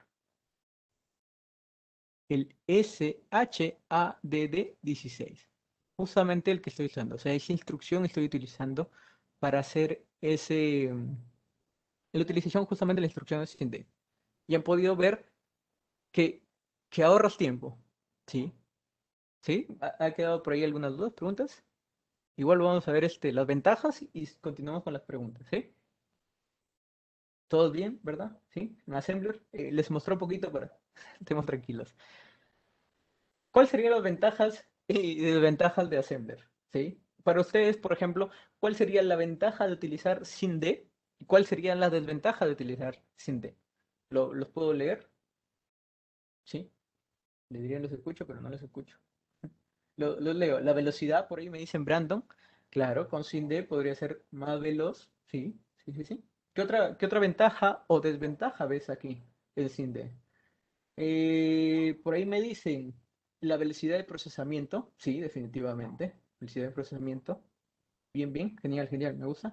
Speaker 2: el SHADD16. Justamente el que estoy usando. O sea, esa instrucción estoy utilizando para hacer ese... Mm, la utilización justamente de la instrucción de e Y han podido ver que, que ahorras tiempo. ¿Sí? ¿Sí? ¿Ha, quedado por ahí algunas dudas, preguntas? Igual vamos a ver este, las ventajas y continuamos con las preguntas. ¿Sí? todos bien, ¿verdad? ¿Sí? En Assembler eh, les mostró poquito para estemos tranquilos. ¿Cuáles serían las ventajas y desventajas de Assembler? ¿Sí? Para ustedes, por ejemplo, ¿cuál sería la ventaja de utilizar sin D? ¿Y cuál serían las desventajas de utilizar sin ¿Lo, ¿Los puedo leer? ¿Sí? Le dirían los escucho, pero no los escucho. Los leo. La velocidad, por ahí me dicen Brandon. Claro, con sin podría ser más veloz. Sí, sí, sí, sí. ¿Qué otra, ventaja o desventaja ves aquí el Cinde? Eh, por ahí me dicen la velocidad de procesamiento. Sí, definitivamente. Velocidad de procesamiento. Bien, bien. Genial, genial. Me gusta.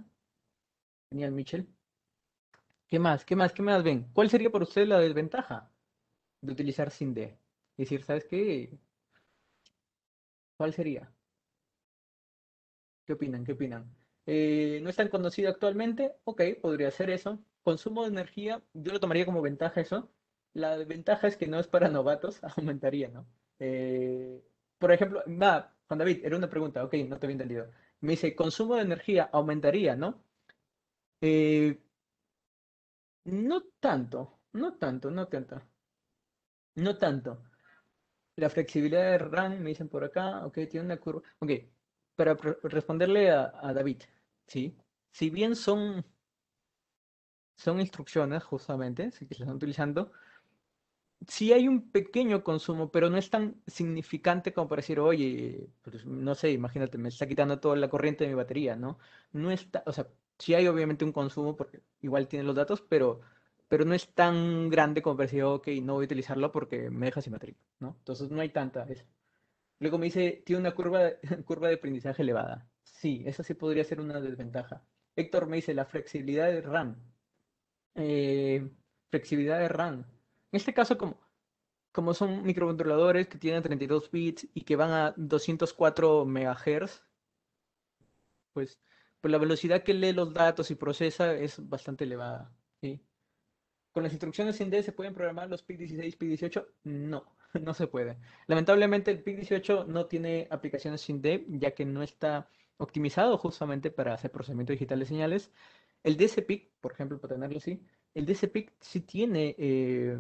Speaker 2: Genial, Michel. ¿Qué más? ¿Qué más? ¿Qué más ven? ¿Cuál sería por ustedes la desventaja de utilizar Cinde? Es decir, ¿sabes qué? ¿Cuál sería? ¿Qué opinan? ¿Qué opinan? Eh, no es tan conocido actualmente, ok, podría ser eso. Consumo de energía, yo lo tomaría como ventaja eso. La ventaja es que no es para novatos, aumentaría, ¿no? Eh, por ejemplo, va, Juan David, era una pregunta, ok, no te había entendido. Me dice, consumo de energía aumentaría, ¿no? Eh, no tanto, no tanto, no tanto. No tanto. La flexibilidad de RAM, me dicen por acá, ok, tiene una curva. Ok, para responderle a, David, ¿sí? Si bien son, son instrucciones, justamente, sí que las están utilizando, Si hay un pequeño consumo, pero no es tan significante como para decir, oye, pues, no sé, imagínate, me está quitando toda la corriente de mi batería, ¿no? No está, o sea, si hay obviamente un consumo porque igual tiene los datos, pero, pero no es tan grande como para decir, ok, no voy a utilizarlo porque me deja sin batería, ¿no? Entonces no hay tanta... Luego me dice, tiene una curva, curva de aprendizaje elevada. Sí, esa sí podría ser una desventaja. Héctor me dice, la flexibilidad de RAM. Eh, flexibilidad de RAM. En este caso, como, como son microcontroladores que tienen 32 bits y que van a 204 MHz, pues, pues la velocidad que lee los datos y procesa es bastante elevada. ¿Con las instrucciones sin D se pueden programar los PIC16, PIC18? No. no se puede. Lamentablemente el PIC 18 no tiene aplicaciones sin D, ya que no está optimizado justamente para hacer procesamiento digital de señales. El DSPIC, por ejemplo, para tenerlo así, el DSPIC sí tiene, eh,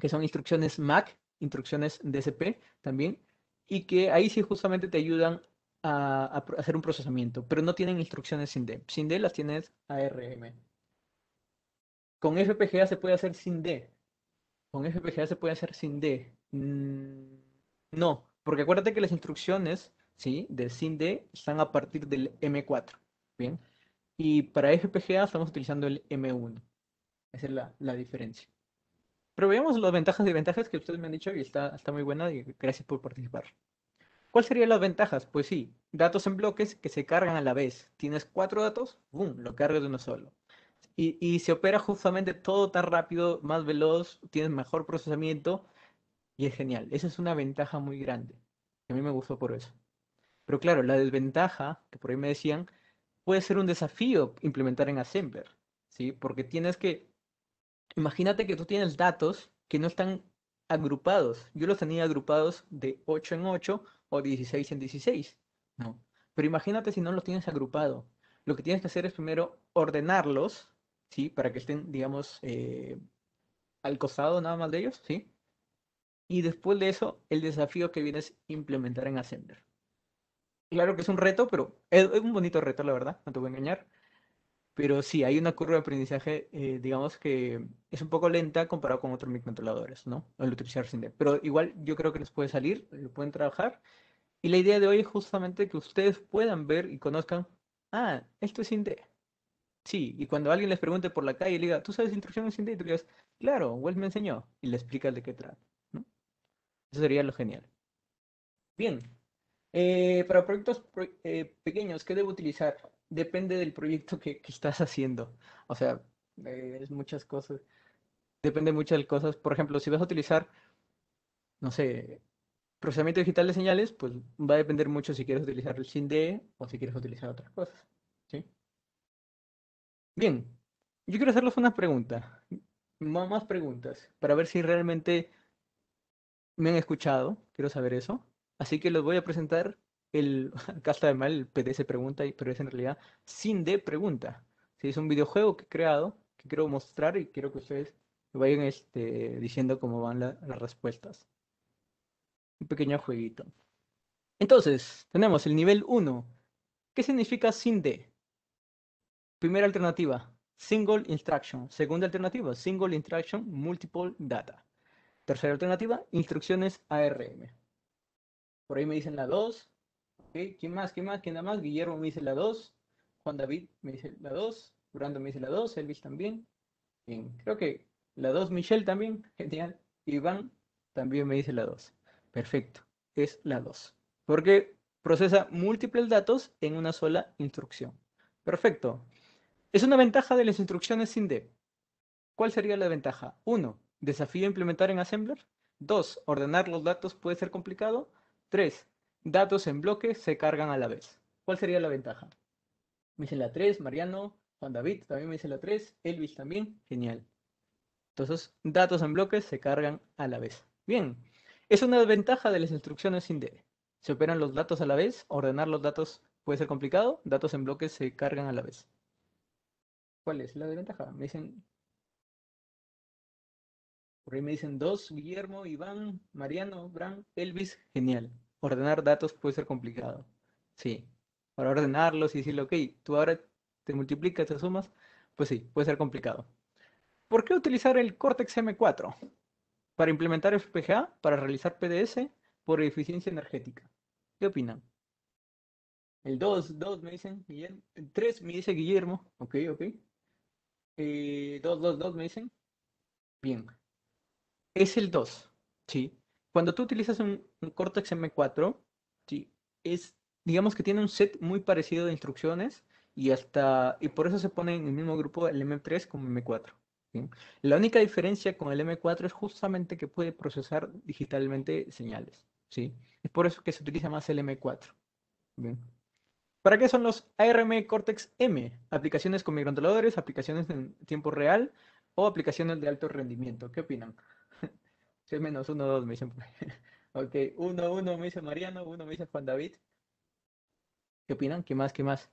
Speaker 2: que son instrucciones MAC, instrucciones DSP también, y que ahí sí justamente te ayudan a, a hacer un procesamiento, pero no tienen instrucciones sin D. Sin D las tienes ARM. Con FPGA se puede hacer sin D, con FPGA se puede hacer sin D. Mm, no, porque acuérdate que las instrucciones ¿sí? de sin están a partir del M4. Bien. Y para FPGA estamos utilizando el M1. Esa es la, diferencia. Pero veamos las ventajas y ventajas que ustedes me han dicho y está, está muy buena y gracias por participar. ¿Cuáles serían las ventajas? Pues sí, datos en bloques que se cargan a la vez. Tienes cuatro datos, ¡boom! Lo cargas de uno solo. Y, se opera justamente todo tan rápido, más veloz, tienes mejor procesamiento y es genial. Esa es una ventaja muy grande. A mí me gustó por eso. Pero claro, la desventaja, que por ahí me decían, puede ser un desafío implementar en Assembler, ¿sí? Porque tienes que, imagínate que tú tienes datos que no están agrupados. Yo los tenía agrupados de 8 en 8 o 16 en 16. No. Pero imagínate si no los tienes agrupado. Lo que tienes que hacer es primero ordenarlos ¿sí? Para que estén, digamos, eh, al costado nada más de ellos, ¿sí? Y después de eso, el desafío que viene es implementar en Ascender. Claro que es un reto, pero es, un bonito reto, la verdad, no te voy a engañar. Pero sí, hay una curva de aprendizaje, eh, digamos que es un poco lenta comparado con otros microcontroladores, ¿no? El utilizar Ascender. Pero igual yo creo que les puede salir, lo pueden trabajar. Y la idea de hoy es justamente que ustedes puedan ver y conozcan, ah, esto es Inde, Sí, y cuando alguien les pregunte por la calle, le diga, ¿tú sabes instrucciones en Y Le digas, claro, Wells me enseñó. Y le explicas de qué trata. Eso sería lo genial. Bien. Eh, para proyectos eh, pequeños, ¿qué debo utilizar? Depende del proyecto que, estás haciendo. O sea, eh, es muchas cosas. Depende de muchas cosas. Por ejemplo, si vas a utilizar, no sé, procesamiento digital de señales, pues va a depender mucho si quieres utilizar el 3D o si quieres utilizar otras cosas. ¿sí? Bien, yo quiero hacerles unas preguntas, más preguntas, para ver si realmente me han escuchado, quiero saber eso. Así que les voy a presentar el, acá está de mal, el PDS pregunta, pero es en realidad sin de pregunta. es un videojuego que he creado, que quiero mostrar y quiero que ustedes vayan este, diciendo cómo van las respuestas. Un pequeño jueguito. Entonces, tenemos el nivel 1. ¿Qué significa sin de? Primera alternativa, single instruction. Segunda alternativa, single instruction, multiple data. Tercera alternativa, instrucciones ARM. Por ahí me dicen la 2. ¿Quién más? ¿Quién más? ¿Quién da más? Guillermo me dice la 2. Juan David me dice la 2. Brando me dice la 2. Elvis también. Creo que la 2 Michelle también. Genial. Iván también me dice la 2. Perfecto. Es la 2. Porque procesa múltiples datos en una sola instrucción. Perfecto. Es una ventaja de las instrucciones sin D. ¿Cuál sería la ventaja? 1. Desafío implementar en Assembler. 2. Ordenar los datos puede ser complicado. 3. Datos en bloque se cargan a la vez. ¿Cuál sería la ventaja? Me dice la 3, Mariano, Juan David también me dice la 3, Elvis también, genial. Entonces, datos en bloques se cargan a la vez. Bien, es una ventaja de las instrucciones sin D. Se operan los datos a la vez, ordenar los datos puede ser complicado, datos en bloques se cargan a la vez. ¿Cuál es la desventaja? Me dicen. Por ahí me dicen dos, Guillermo, Iván, Mariano, Bran, Elvis, genial. Ordenar datos puede ser complicado. Sí. Para ordenarlos y decirle, ok, tú ahora te multiplicas, te sumas, pues sí, puede ser complicado. ¿Por qué utilizar el Cortex M4? Para implementar FPGA, para realizar PDS, por eficiencia energética. ¿Qué opinan? El 2, 2 me dicen, Guillermo. El 3 me dice Guillermo. Ok, ok. 2, 2, 2, me dicen. Bien. Es el 2, ¿sí? Cuando tú utilizas un, Cortex M4, ¿sí? Es, digamos que tiene un set muy parecido de instrucciones y hasta, y por eso se pone en el mismo grupo el M3 como M4. La única diferencia con el M4 es justamente que puede procesar digitalmente señales, ¿sí? Es por eso que se utiliza más el M4. Bien. ¿Para qué son los ARM Cortex M? Aplicaciones con microcontroladores, aplicaciones en tiempo real o aplicaciones de alto rendimiento. ¿Qué opinan? es menos 1, 2 me dicen. ok, 1, 1 me dice Mariano, 1 me dice Juan David. ¿Qué opinan? ¿Qué más? ¿Qué más?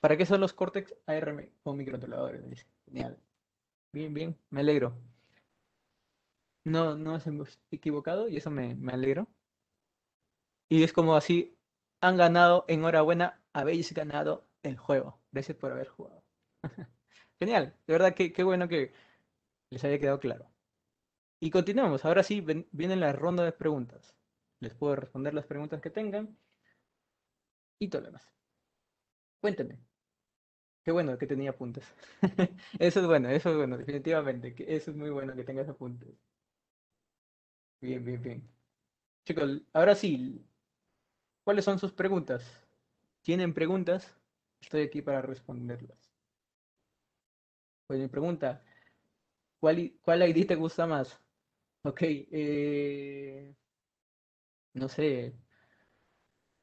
Speaker 2: ¿Para qué son los Cortex ARM con microcontroladores? Genial. Bien, bien, me alegro. No, no hemos equivocado y eso me, me alegro. Y es como así, han ganado, enhorabuena, habéis ganado el juego. Gracias por haber jugado. Genial, de verdad que qué bueno que les haya quedado claro. Y continuamos, ahora sí vienen la rondas de preguntas. Les puedo responder las preguntas que tengan y todo lo demás. Cuéntenme. Qué bueno que tenía apuntes. eso es bueno, eso es bueno, definitivamente. Eso es muy bueno que tengas apuntes. Bien, bien, bien. Chicos, ahora sí, ¿cuáles son sus preguntas? tienen preguntas, estoy aquí para responderlas. Pues mi pregunta, ¿cuál, cuál ID te gusta más? Ok, eh, no sé,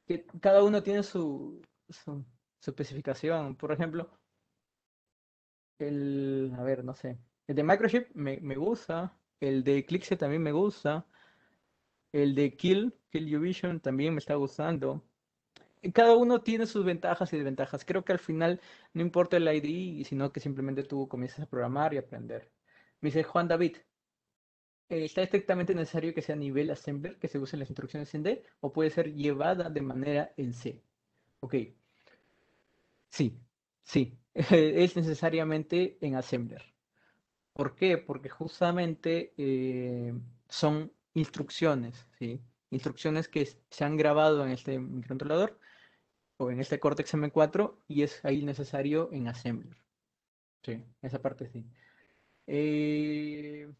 Speaker 2: que cada uno tiene su, su, especificación. Por ejemplo, el, a ver, no sé, el de Microchip me, gusta, el de Eclipse también me gusta, el de Kill, Kill Uvision también me está gustando. Eh, cada uno tiene sus ventajas y desventajas. Creo que al final no importa el ID, sino que simplemente tú comienzas a programar y aprender. Me dice Juan David, eh, ¿está estrictamente necesario que sea nivel assembler, que se usen las instrucciones en D, o puede ser llevada de manera en C? Ok. Sí, sí, es necesariamente en assembler. ¿Por qué? Porque justamente eh, son instrucciones, ¿sí? instrucciones que se han grabado en este microcontrolador o en este Cortex M4 y es ahí necesario en Assembler. Sí, esa parte sí.
Speaker 3: Eh,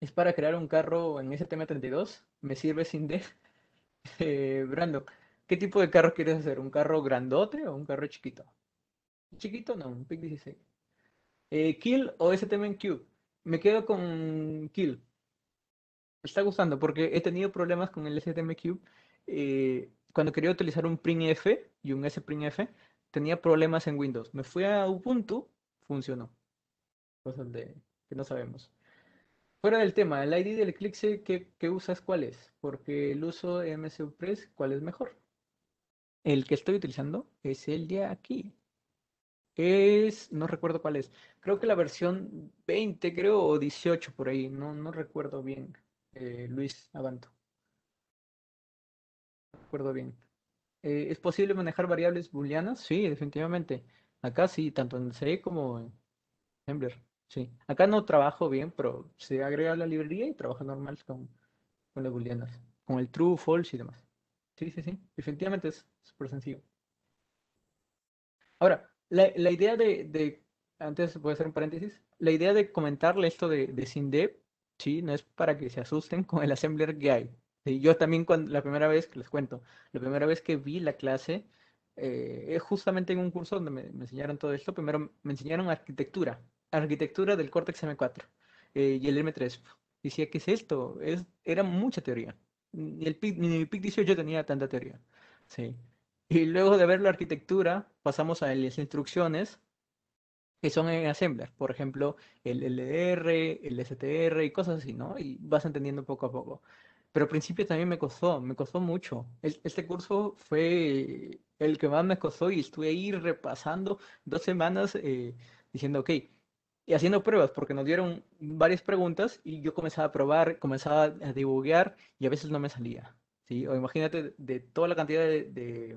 Speaker 2: es para crear un carro en STM32. Me sirve sin D. Eh, Brando, ¿qué tipo de carro quieres hacer? ¿Un carro grandote o un carro chiquito? Chiquito no, un PIC 16. Eh, ¿Kill o STM en Me quedo con Kill está gustando porque he tenido problemas con el STMQ. Eh, cuando quería utilizar un printf y un sprintf, tenía problemas en Windows. Me fui a Ubuntu, funcionó. Cosas de, que no sabemos. Fuera del tema, el ID del Eclipse qué usas, ¿cuál es? Porque el uso MSU Press, ¿cuál es mejor? El que estoy utilizando es el de aquí. Es, no recuerdo cuál es. Creo que la versión 20, creo, o 18 por ahí. No, no recuerdo bien. Eh, Luis Abanto. acuerdo bien. Eh, ¿Es posible manejar variables booleanas? Sí, definitivamente. Acá sí, tanto en C como en Embler. Sí. Acá no trabajo bien, pero se agrega a la librería y trabaja normal con, las booleanas. Con el true, false y demás. Sí, sí, sí. Definitivamente es súper sencillo. Ahora, la, idea de, antes voy a hacer un paréntesis, la idea de comentarle esto de, de SINDEP Sí, no es para que se asusten con el assembler que hay. yo también cuando, la primera vez, que les cuento, la primera vez que vi la clase, eh, es justamente en un curso donde me, enseñaron todo esto, primero me enseñaron arquitectura, arquitectura del Cortex M4 eh, y el M3. Decía, ¿qué es esto? Es, era mucha teoría. Ni el PIC, 18 tenía tanta teoría. Sí. Y luego de ver la arquitectura, pasamos a las instrucciones, que son en Assembler, por ejemplo, el LDR, el STR y cosas así, ¿no? Y vas entendiendo poco a poco. Pero al principio también me costó, me costó mucho. este curso fue el que más me costó y estuve ahí repasando dos semanas eh, diciendo, ok, y haciendo pruebas, porque nos dieron varias preguntas y yo comenzaba a probar, comenzaba a dibujar y a veces no me salía. ¿sí? O imagínate de toda la cantidad de,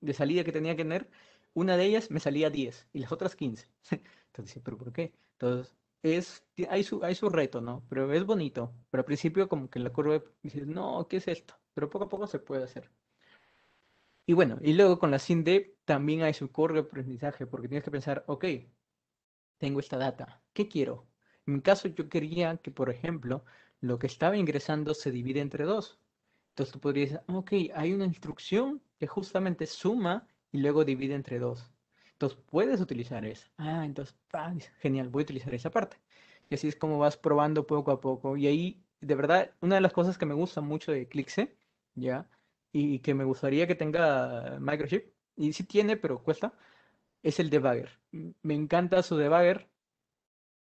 Speaker 2: de salida que tenía que tener, una de ellas me salía 10 y las otras 15. Entonces, ¿pero por qué? Entonces, es, hay, su, hay su reto, ¿no? Pero es bonito. Pero al principio como que en la curva dices, no, ¿qué es esto? Pero poco a poco se puede hacer. Y bueno, y luego con la SINDE también hay su curva de aprendizaje, porque tienes que pensar, ok, tengo esta data, ¿qué quiero? En mi caso yo quería que, por ejemplo, lo que estaba ingresando se divide entre dos. Entonces tú podrías, ok, hay una instrucción que justamente suma y luego divide entre dos. Entonces puedes utilizar esa. Ah, entonces, ah, genial, voy a utilizar esa parte. Y así es como vas probando poco a poco. Y ahí, de verdad, una de las cosas que me gusta mucho de Eclipse, ¿ya? Y que me gustaría que tenga Microchip, y sí tiene, pero cuesta, es el debugger. Me encanta su debugger.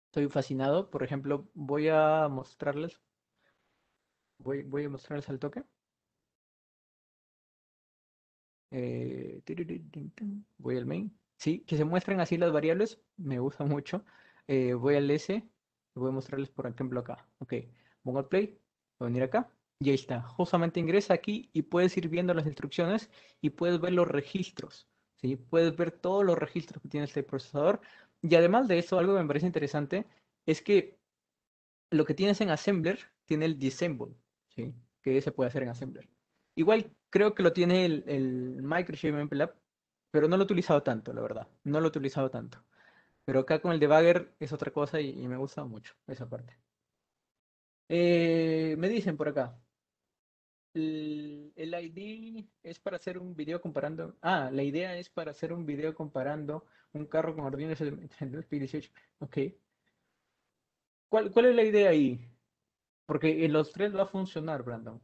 Speaker 2: Estoy fascinado. Por ejemplo, voy a mostrarles. Voy, voy a mostrarles al toque. Eh, voy al main. Sí, que se muestren así las variables, me gusta mucho. Eh, voy al S, voy a mostrarles por ejemplo acá. Ok, pongo play, voy a venir acá. Y ahí está, justamente ingresa aquí y puedes ir viendo las instrucciones y puedes ver los registros. ¿sí? Puedes ver todos los registros que tiene este procesador. Y además de eso, algo que me parece interesante es que lo que tienes en Assembler tiene el disassemble, ¿sí? que se puede hacer en Assembler. Igual creo que lo tiene el, el Microchip MPLAB, pero no lo he utilizado tanto, la verdad. No lo he utilizado tanto. Pero acá con el debugger es otra cosa y, me gusta mucho esa parte. Eh, me dicen por acá. El, ID es para hacer un video comparando. Ah, la idea es para hacer un video comparando un carro con Arduino PDC. Ok. ¿Cuál, ¿Cuál es la idea ahí? Porque en los tres va a funcionar, Brandon.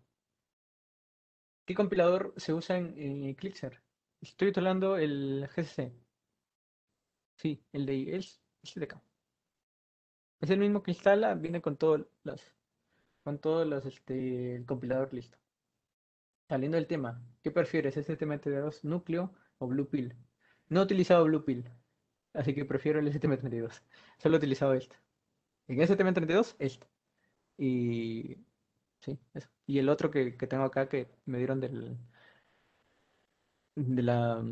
Speaker 2: ¿Qué compilador se usa en Eclipse? Estoy instalando el GCC. Sí, el de es, Este de acá. Es el mismo que instala, viene con todos los con todos los este el compilador listo. Saliendo del tema, ¿qué prefieres? ¿STM32 ¿Este núcleo o Blue Pill? No he utilizado Blue Pill, así que prefiero el STM32. Solo he utilizado este. En STM32, este. Y Sí, eso. Y el otro que, tengo acá que me dieron del de la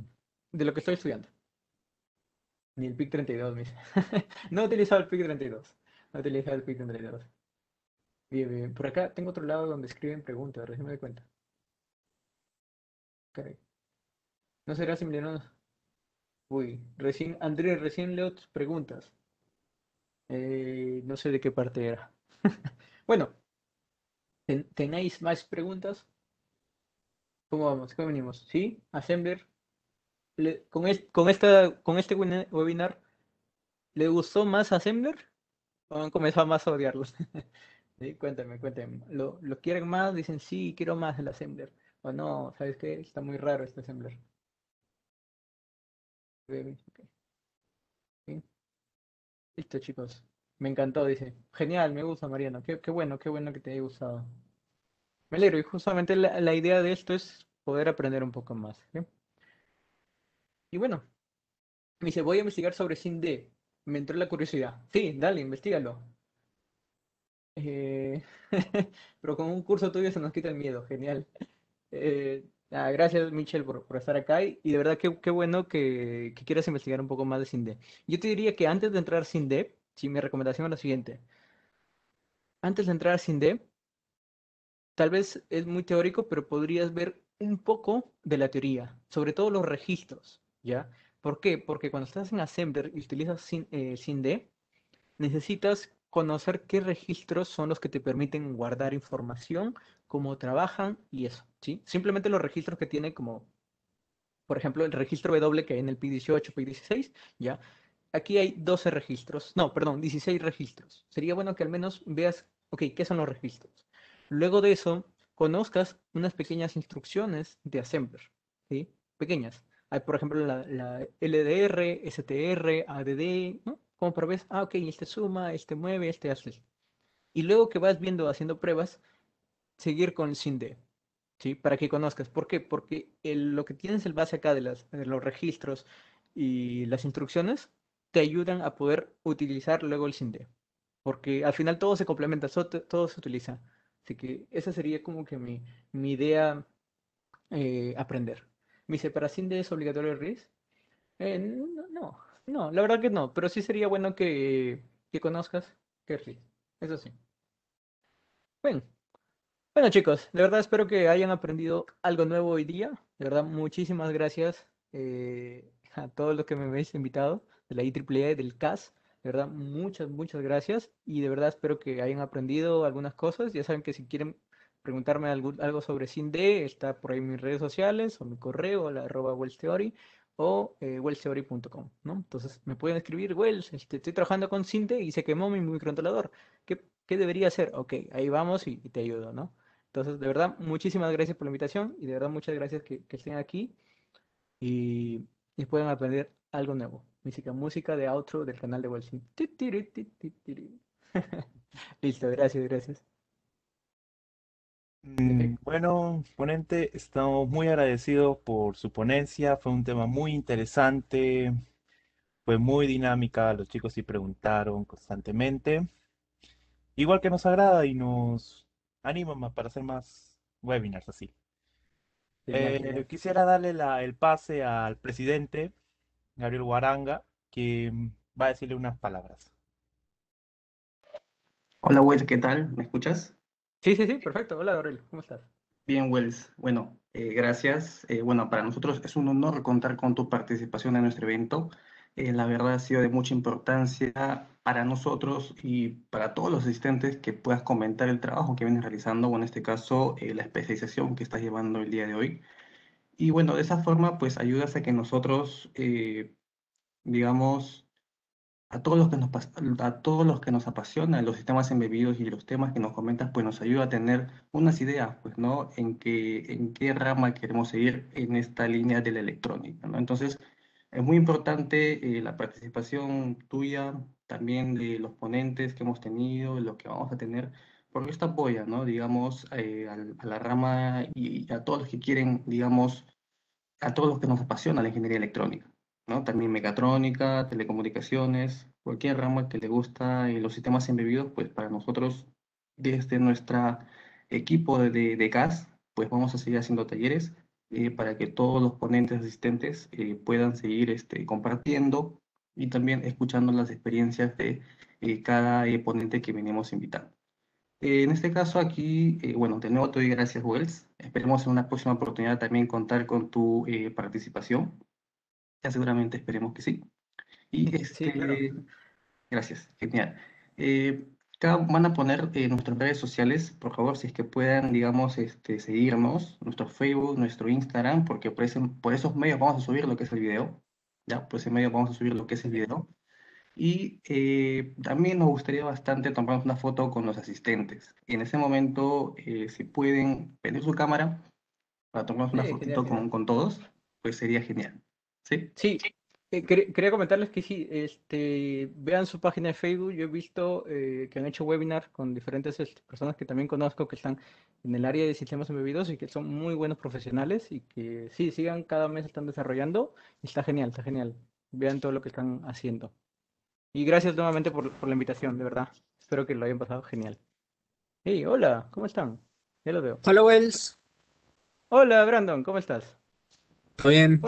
Speaker 2: de lo que estoy estudiando. Ni el PIC 32, mis. no he utilizado el PIC 32. No he utilizado el PIC 32. Bien, bien. Por acá tengo otro lado donde escriben preguntas, recién me cuenta. ok No será similar. Uy, recién, Andrés, recién leo tus preguntas. Eh, no sé de qué parte era. bueno, ¿Tenéis más preguntas? ¿Cómo vamos? ¿Cómo venimos? ¿Sí? ¿Assembler? con, con, esta con este webinar, ¿le gustó más Assembler? ¿O han comenzado más a odiarlos? ¿Sí? Cuéntame, ¿Lo, quieren más? Dicen, sí, quiero más el Assembler. O no, ¿sabes qué? Está muy raro este Assembler. Listo, chicos. Me encantó, dice. Genial, me gusta, Mariano. Qué, bueno, qué bueno que te haya gustado. Me alegro, y justamente la, idea de esto es poder aprender un poco más. Y bueno, dice, voy a investigar sobre SINDE. Me entró la curiosidad. Sí, dale, investigalo. Eh, pero con un curso tuyo se nos quita el miedo, genial. Eh, ah, gracias, Michelle, por, estar acá. Y de verdad, qué, bueno que, que, quieras investigar un poco más de SINDE. Yo te diría que antes de entrar a SINDE, Sí, mi recomendación es la siguiente. Antes de entrar a CINDE, tal vez es muy teórico, pero podrías ver un poco de la teoría, sobre todo los registros, ¿ya? ¿Por qué? Porque cuando estás en Assembler y utilizas SIN, eh, necesitas conocer qué registros son los que te permiten guardar información, cómo trabajan y eso, ¿sí? Simplemente los registros que tiene como, por ejemplo, el registro W que hay en el P18, P16, ¿ya? aquí hay 12 registros, no, perdón, 16 registros. Sería bueno que al menos veas, ok, ¿qué son los registros? Luego de eso, conozcas unas pequeñas instrucciones de assembler, ¿sí? Pequeñas. Hay, por ejemplo, la, LDR, STR, ADD, ¿no? Como para ah, ok, este suma, este mueve, este hace Y luego que vas viendo, haciendo pruebas, seguir con SIND, ¿sí? Para que conozcas. ¿Por qué? Porque lo que tienes el base acá de, las, de los registros y las instrucciones te ayudan a poder utilizar luego el SINDE. Porque al final todo se complementa, todo se utiliza. Así que esa sería como que mi, idea eh, aprender. ¿Mi separación de es obligatorio el RIS? Eh, no, no, la verdad que no, pero sí sería bueno que, que conozcas que RIS, eso sí. Bueno. bueno, chicos, de verdad espero que hayan aprendido algo nuevo hoy día. De verdad, muchísimas gracias eh, a todos los que me habéis invitado la IEEE, del CAS. De verdad, muchas, muchas gracias y de verdad espero que hayan aprendido algunas cosas. Ya saben que si quieren preguntarme algo, algo sobre SINDE, está por ahí mis redes sociales o mi correo, la arroba WellsTheory o eh, ¿no? Entonces me pueden escribir, Wells, este, estoy trabajando con SINDE y se quemó mi microcontrolador. ¿Qué, debería hacer? Ok, ahí vamos y, te ayudo, ¿no? Entonces, de verdad, muchísimas gracias por la invitación y de verdad muchas gracias que, estén aquí y, y puedan aprender algo nuevo. Música, música de outro del canal de Wilson.
Speaker 1: Listo, gracias, gracias. Mm, bueno, ponente, estamos muy agradecidos por su ponencia. Fue un tema muy interesante, fue muy dinámica. Los chicos sí preguntaron constantemente. Igual que nos agrada y nos anima para hacer más webinars así. Eh, quisiera darle el pase al presidente Gabriel Guaranga, que mm, va a decirle unas palabras.
Speaker 3: Hola, Wells, ¿qué tal? ¿Me escuchas? Sí, sí, sí, perfecto. Hola, Gabriel, ¿cómo estás? Bien, Wells. Bueno, eh, gracias. Eh, bueno, para nosotros es un honor contar con tu participación en nuestro evento. Eh, la verdad ha sido de mucha importancia para nosotros y para todos los asistentes que puedas comentar el trabajo que vienes realizando, o en este caso la especialización que estás llevando el día de hoy. Y bueno, de esa forma, pues ayudas a que nosotros, eh, digamos, a todos, los que nos, a todos los que nos apasionan los sistemas embebidos y los temas que nos comentas, pues nos ayuda a tener unas ideas, pues, ¿no? En, en qué rama queremos seguir en esta línea de la electrónica, ¿no? Entonces, es muy importante eh, la participación tuya, también de los ponentes que hemos tenido, los que vamos a tener, porque esto apoya, ¿no? digamos, eh, a, la rama y, a todos los que quieren, digamos, a todos los que nos apasiona la ingeniería electrónica, ¿no? También mecatrónica, telecomunicaciones, cualquier rama que le gusta y los sistemas embebidos, pues para nosotros, desde nuestro equipo de, de, CAS, pues vamos a seguir haciendo talleres eh, para que todos los ponentes asistentes eh, puedan seguir este, compartiendo y también escuchando las experiencias de cada ponente que venimos invitando. Eh, en este caso aquí, eh, bueno, de nuevo te doy gracias, Wells. Esperemos en una próxima oportunidad también contar con tu eh, participación. Ya seguramente esperemos que sí. Y este, gracias, genial. Eh, van a poner nuestras redes sociales, por favor, si es que puedan, digamos, este, seguirnos, nuestro Facebook, nuestro Instagram, porque por, por esos medios vamos a subir lo que es el video. Ya, por ese medio vamos a subir lo que es el video y eh, también nos gustaría bastante tomarnos una foto con los asistentes. En ese momento, eh, si pueden pedir su cámara para tomarnos una fotito con, con, todos, pues sería genial. Sí, sí. Eh, quería comentarles que sí, este,
Speaker 2: vean su página de Facebook. Yo he visto que han hecho webinar con diferentes este, personas que también conozco que están en el área de sistemas embebidos y que son muy buenos profesionales y que sí, sigan cada mes están desarrollando. Está genial, está genial. Vean todo lo que están haciendo. Y gracias nuevamente por, la invitación, de verdad. Espero que lo hayan pasado genial. Hey, hola, ¿cómo están? Ya los veo. Hola, Wells. Hola, Brandon, ¿cómo estás? Todo bien.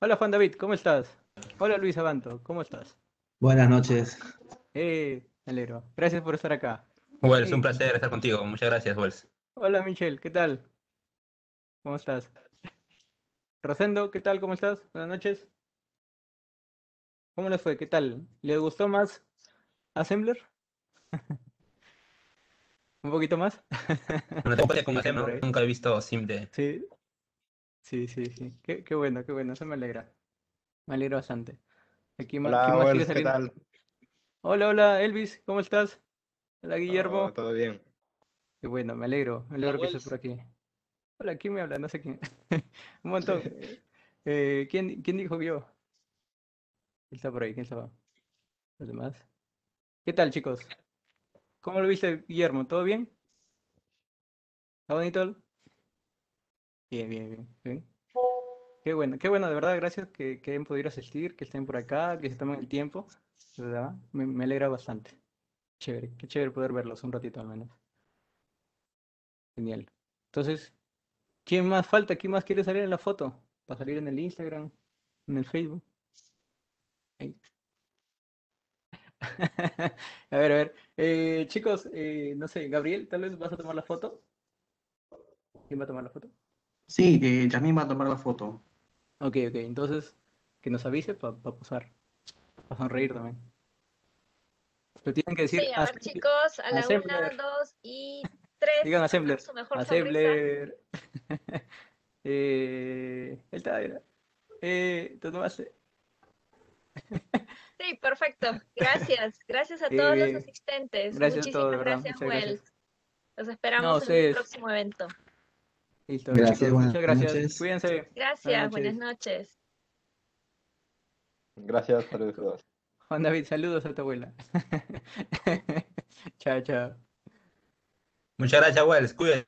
Speaker 2: Hola, Juan David, ¿cómo estás? Hola, Luis Abanto, ¿cómo estás?
Speaker 3: Buenas noches.
Speaker 2: Eh, me Gracias por estar acá.
Speaker 3: Wells, un placer estar contigo. Muchas gracias, Wells.
Speaker 2: Hola, Michelle, ¿qué tal? ¿Cómo estás? Rosendo, ¿qué tal? ¿Cómo estás? Buenas noches. ¿Cómo les fue? ¿Qué tal? ¿Les gustó más Assembler? ¿Un poquito más? no nunca he visto Sim Sí. Sí, sí, Qué, bueno, qué bueno. Eso me alegra. Me alegro bastante. Aquí hola, hola, ¿qué tal? Hola, hola, Elvis, ¿cómo estás? Hola, Guillermo. todo bien. Qué bueno, me alegro. Me alegro que estés por aquí. Hola, ¿quién me habla? No sé quién. Un montón. Eh, ¿quién, ¿Quién dijo yo? ¿Quién está por ahí? ¿Quién está? Los demás. ¿Qué tal, chicos? ¿Cómo lo viste, Guillermo? ¿Todo bien? ¿Está bonito?
Speaker 3: Bien, bien, bien.
Speaker 2: Qué bueno, qué bueno, de verdad, gracias que, que hayan podido asistir, que estén por acá, que se tomen el tiempo. Me, me alegra bastante. Chévere, qué chévere poder verlos un ratito al menos. Genial. Entonces, ¿quién más falta? ¿Quién más quiere salir en la foto? Para salir en el Instagram, en el Facebook. A ver, a ver. Eh, chicos, eh, no sé, Gabriel, tal vez vas a tomar la foto. ¿Quién va a tomar
Speaker 3: la foto? Sí, eh, va a tomar la foto.
Speaker 2: Ok, ok, entonces que nos avise para pa Para sonreír también. Lo tienen que decir. Sí, a ver, chicos, a la una,
Speaker 3: dos y tres. Digan Assembler Assembler
Speaker 2: eh, él está. Eh, ¿Te tomaste?
Speaker 3: Sí, perfecto. Gracias. Gracias a todos los asistentes. Muchísimas gracias, Wells. Los esperamos en el próximo evento.
Speaker 2: gracias, Muchas gracias. Noches. Cuídense.
Speaker 3: Gracias, buenas noches.
Speaker 2: Gracias, saludos. Juan David, saludos a tu abuela. chao, chao.
Speaker 3: Muchas gracias, Wells. Cuídate.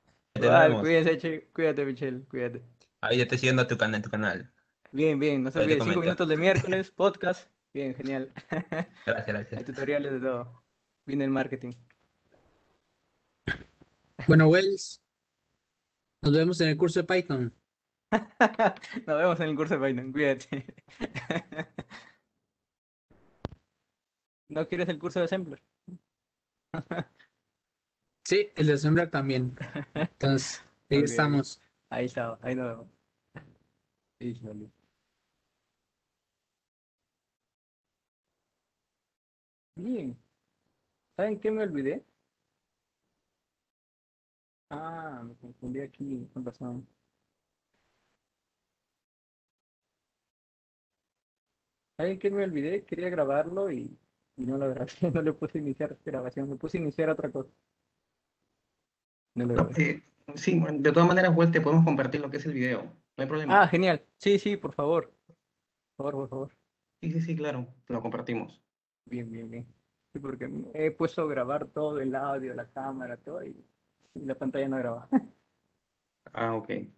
Speaker 2: cuídense, cuídate, Michelle. Cuídate.
Speaker 3: Ahí ya te siguiendo a tu canal, tu canal.
Speaker 2: Bien, bien, no se olviden, cinco minutos de miércoles, podcast. Bien, genial. Gracias, gracias. Hay tutoriales de todo. Viene el marketing. Bueno, Wells, nos vemos en el curso de Python. nos vemos en el curso de Python, cuídate. ¿No quieres el curso de Assembler? sí, el de
Speaker 3: Assembler también. Entonces, ahí estamos. Ahí está, ahí nos vemos. Sí,
Speaker 2: Bien. ¿Saben qué me olvidé? Ah, me confundí aquí, con razón. ¿Saben qué me olvidé? Quería grabarlo y, y no lo grabé, no le puse iniciar grabación, me puse iniciar otra cosa.
Speaker 3: Eh, sí, de todas maneras, vuelte te podemos compartir lo que es el video, no hay problema. Ah, genial. Sí, sí, por favor. Por favor, por favor. Sí, sí, sí, claro, lo compartimos. Bien, bien, bien. Sí, porque
Speaker 2: he puesto a grabar todo, el audio, la cámara, todo, y,
Speaker 3: la pantalla no graba. Ah, ok. Sí,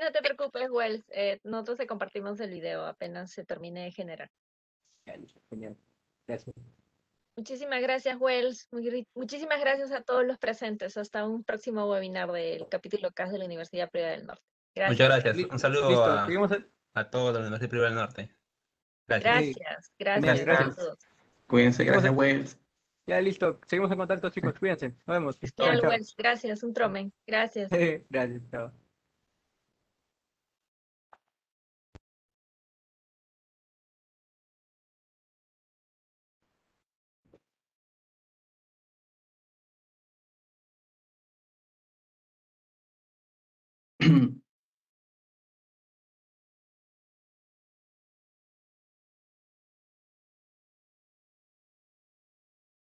Speaker 3: no te preocupes, Wells. Eh, nosotros compartimos el video apenas se termine de generar. Genial. Gracias. Muchísimas gracias, Wells. muchísimas gracias a todos los presentes. Hasta un próximo webinar del capítulo CAS de la Universidad Privada del Norte. Muchas gracias. Un saludo a, a todos de la Universidad Privada del Norte. Gracias, gracias, a todos. Cuídense, gracias, Wells.
Speaker 2: Ya listo, seguimos en contacto, chicos, cuídense,
Speaker 1: nos vemos. gracias, un tromen, gracias. gracias, chao.